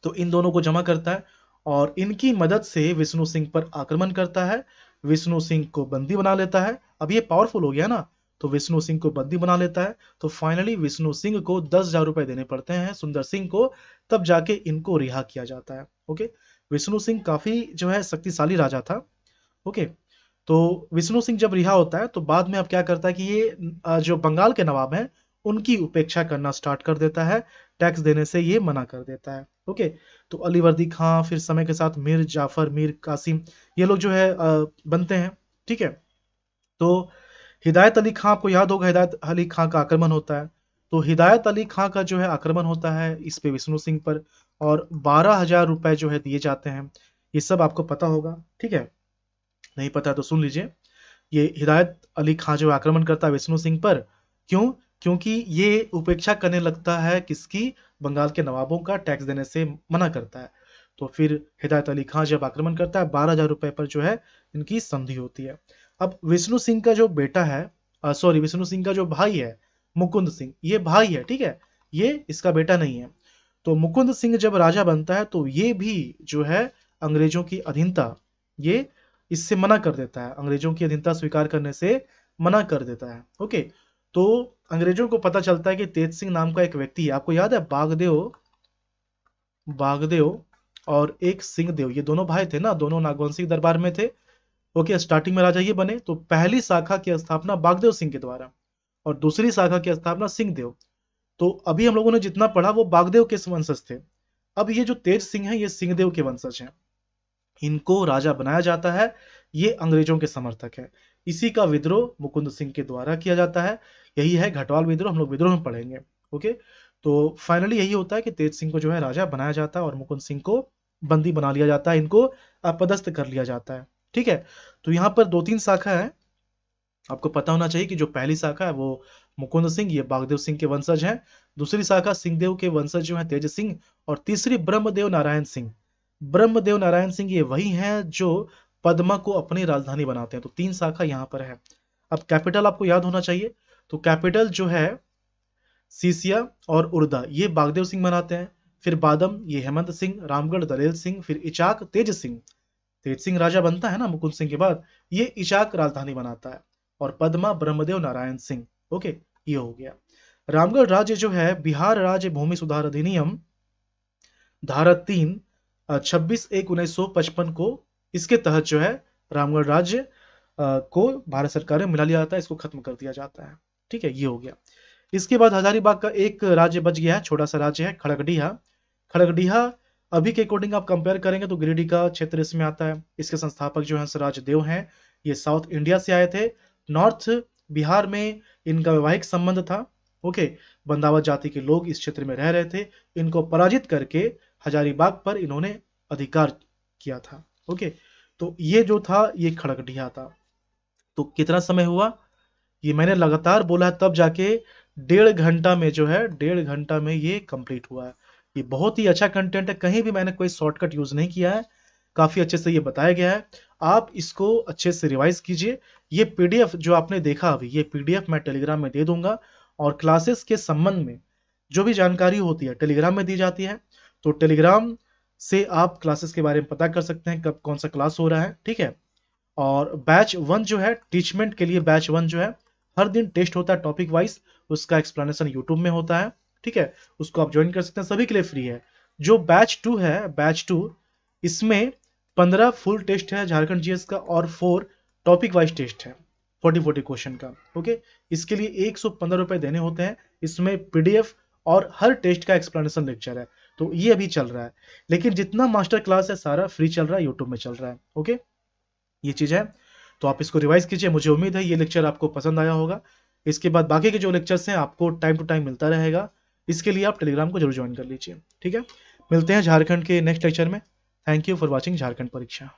तो इन दोनों को जमा करता है और इनकी मदद से विष्णु सिंह पर आक्रमण करता है विष्णु सिंह को बंदी बना लेता है अब ये पावरफुल हो गया ना तो विष्णु सिंह को बंदी बना लेता है तो फाइनली विष्णु सिंह को दस हजार रुपए देने पड़ते हैं सुंदर सिंह को तब जाके इनको रिहा किया जाता है ओके विष्णु सिंह काफी जो है शक्तिशाली राजा था ओके तो विष्णु सिंह जब रिहा होता है तो बाद में अब क्या करता है कि ये जो बंगाल के नवाब हैं उनकी उपेक्षा करना स्टार्ट कर देता है टैक्स देने से ये मना कर देता है ओके तो अली वर्दी खां फिर समय के साथ मीर जाफर मीर कासिम ये लोग जो है बनते हैं ठीक है तो हिदायत अली खां आपको याद होगा हिदायत अली खां का आक्रमण होता है तो हिदायत अली खां का जो है आक्रमण होता है इस पे विष्णु सिंह पर और बारह हजार रुपए जो है दिए जाते हैं ये सब आपको पता होगा ठीक है नहीं पता तो सुन लीजिए ये हिदायत अली खां जो आक्रमण करता है विष्णु सिंह पर क्यों क्योंकि ये उपेक्षा करने लगता है किसकी बंगाल के नवाबों का टैक्स देने से मना करता है तो फिर हिदायत अली खां जब आक्रमण करता है बारह हजार रुपए पर जो है इनकी संधि होती है अब विष्णु सिंह का जो बेटा है सॉरी विष्णु सिंह का जो भाई है मुकुंद सिंह ये भाई है ठीक है ये इसका बेटा नहीं है तो मुकुंद सिंह जब राजा बनता है तो ये भी जो है अंग्रेजों की अधीनता ये इससे मना कर देता है अंग्रेजों की अधीनता स्वीकार करने से मना कर देता है ओके तो अंग्रेजों को पता चलता है कि तेज सिंह नाम का एक व्यक्ति है आपको याद है बागदेव बागदेव और एक सिंहदेव ये दोनों भाई थे ना दोनों नागवंशी दरबार में थे ओके स्टार्टिंग में राजा ये बने तो पहली शाखा की स्थापना बागदेव सिंह के द्वारा और दूसरी शाखा की स्थापना सिंहदेव तो अभी हम लोगों ने जितना पढ़ा वो बागदेव के वंशज थे अब ये जो तेज सिंह है ये सिंहदेव के वंशज हैं इनको राजा बनाया जाता है ये अंग्रेजों के समर्थक है इसी का विद्रोह मुकुंद सिंह के द्वारा किया जाता है यही है घटवाल विद्रोह हम लोग विद्रोह में पढ़ेंगे ओके तो फाइनली यही होता है कि तेज सिंह को जो है राजा बनाया जाता है और मुकुंद सिंह को बंदी बना लिया जाता है इनको अपदस्थ कर लिया जाता है ठीक है तो यहाँ पर दो तीन शाखा है आपको पता होना चाहिए कि जो पहली शाखा है वो मुकुंद सिंह ये बागदेव सिंह के वंशज हैं दूसरी शाखा सिंहदेव के वंशज जो है तेज सिंह और तीसरी ब्रह्मदेव नारायण सिंह ब्रह्मदेव नारायण सिंह ये वही हैं जो पद्मा को अपनी राजधानी बनाते हैं तो तीन शाखा यहां पर है अब कैपिटल आपको याद होना चाहिए तो कैपिटल जो है सीसिया और उर्दा ये बागदेव सिंह बनाते हैं फिर बादम ये हेमंत सिंह रामगढ़ दलेल सिंह फिर इचाक तेज सिंह तेज सिंह राजा बनता है ना मुकुंद सिंह के बाद ये इचाक राजधानी बनाता है और पद्मा ब्रह्मदेव नारायण सिंह ओके ये हो गया रामगढ़ राज्य जो है बिहार राज्य भूमि सुधार अधिनियम धारा तीन छब्बीस एक उन्नीस सौ पचपन को इसके तहत जो है रामगढ़ राज्य को भारत सरकार ने मिला लिया जाता है इसको खत्म कर दिया जाता है ठीक है ये हो गया इसके बाद हजारीबाग का एक राज्य बच गया है छोटा सा राज्य है खड़गडीहा खड़गडीहा अभी के अकॉर्डिंग आप कंपेयर करेंगे तो गिरिडीह का क्षेत्र इसमें आता है इसके संस्थापक जो है सराज देव है ये साउथ इंडिया से आए थे नॉर्थ बिहार में इनका वैवाहिक संबंध था ओके बंदावत जाति के लोग इस क्षेत्र में रह रहे थे इनको पराजित करके हजारीबाग पर इन्होंने अधिकार किया था ओके तो ये जो था ये खड़गडिया था तो कितना समय हुआ ये मैंने लगातार बोला है तब जाके डेढ़ घंटा में जो है डेढ़ घंटा में ये कंप्लीट हुआ है ये बहुत ही अच्छा कंटेंट है कहीं भी मैंने कोई शॉर्टकट यूज नहीं किया है काफी अच्छे से ये बताया गया है आप इसको अच्छे से रिवाइज कीजिए ये पीडीएफ जो आपने देखा अभी ये पीडीएफ मैं टेलीग्राम में दे दूंगा और क्लासेस के संबंध में जो भी जानकारी होती है टेलीग्राम में दी जाती है तो टेलीग्राम से आप क्लासेस के बारे में पता कर सकते हैं कब कौन सा क्लास हो रहा है ठीक है और बैच वन जो है टीचमेंट के लिए बैच वन जो है हर दिन टेस्ट होता है टॉपिक वाइज उसका एक्सप्लेनेशन यूट्यूब में होता है ठीक है उसको आप ज्वाइन कर सकते हैं सभी के लिए फ्री है जो बैच टू है बैच टू इसमें पंद्रह फुल टेस्ट है झारखंड जीएस का और फोर टॉपिक वाइज टेस्ट है फोर्टी फोर्टी क्वेश्चन का ओके इसके लिए एक सौ पंद्रह रुपए देने होते हैं इसमें पीडीएफ और हर टेस्ट का एक्सप्लेनेशन लेक्चर है तो ये अभी चल रहा है लेकिन जितना मास्टर क्लास है सारा फ्री चल रहा है यूट्यूब में चल रहा है ओके ये चीज़ है तो आप इसको रिवाइज कीजिए मुझे उम्मीद है ये लेक्चर आपको पसंद आया होगा इसके बाद बाकी के जो लेक्चर्स हैं आपको टाइम टू टाइम मिलता रहेगा इसके लिए आप टेलीग्राम को जरूर ज्वाइन कर लीजिए ठीक है मिलते हैं झारखंड के नेक्स्ट लेक्चर में thank you for watching Jharkhand परीक्षा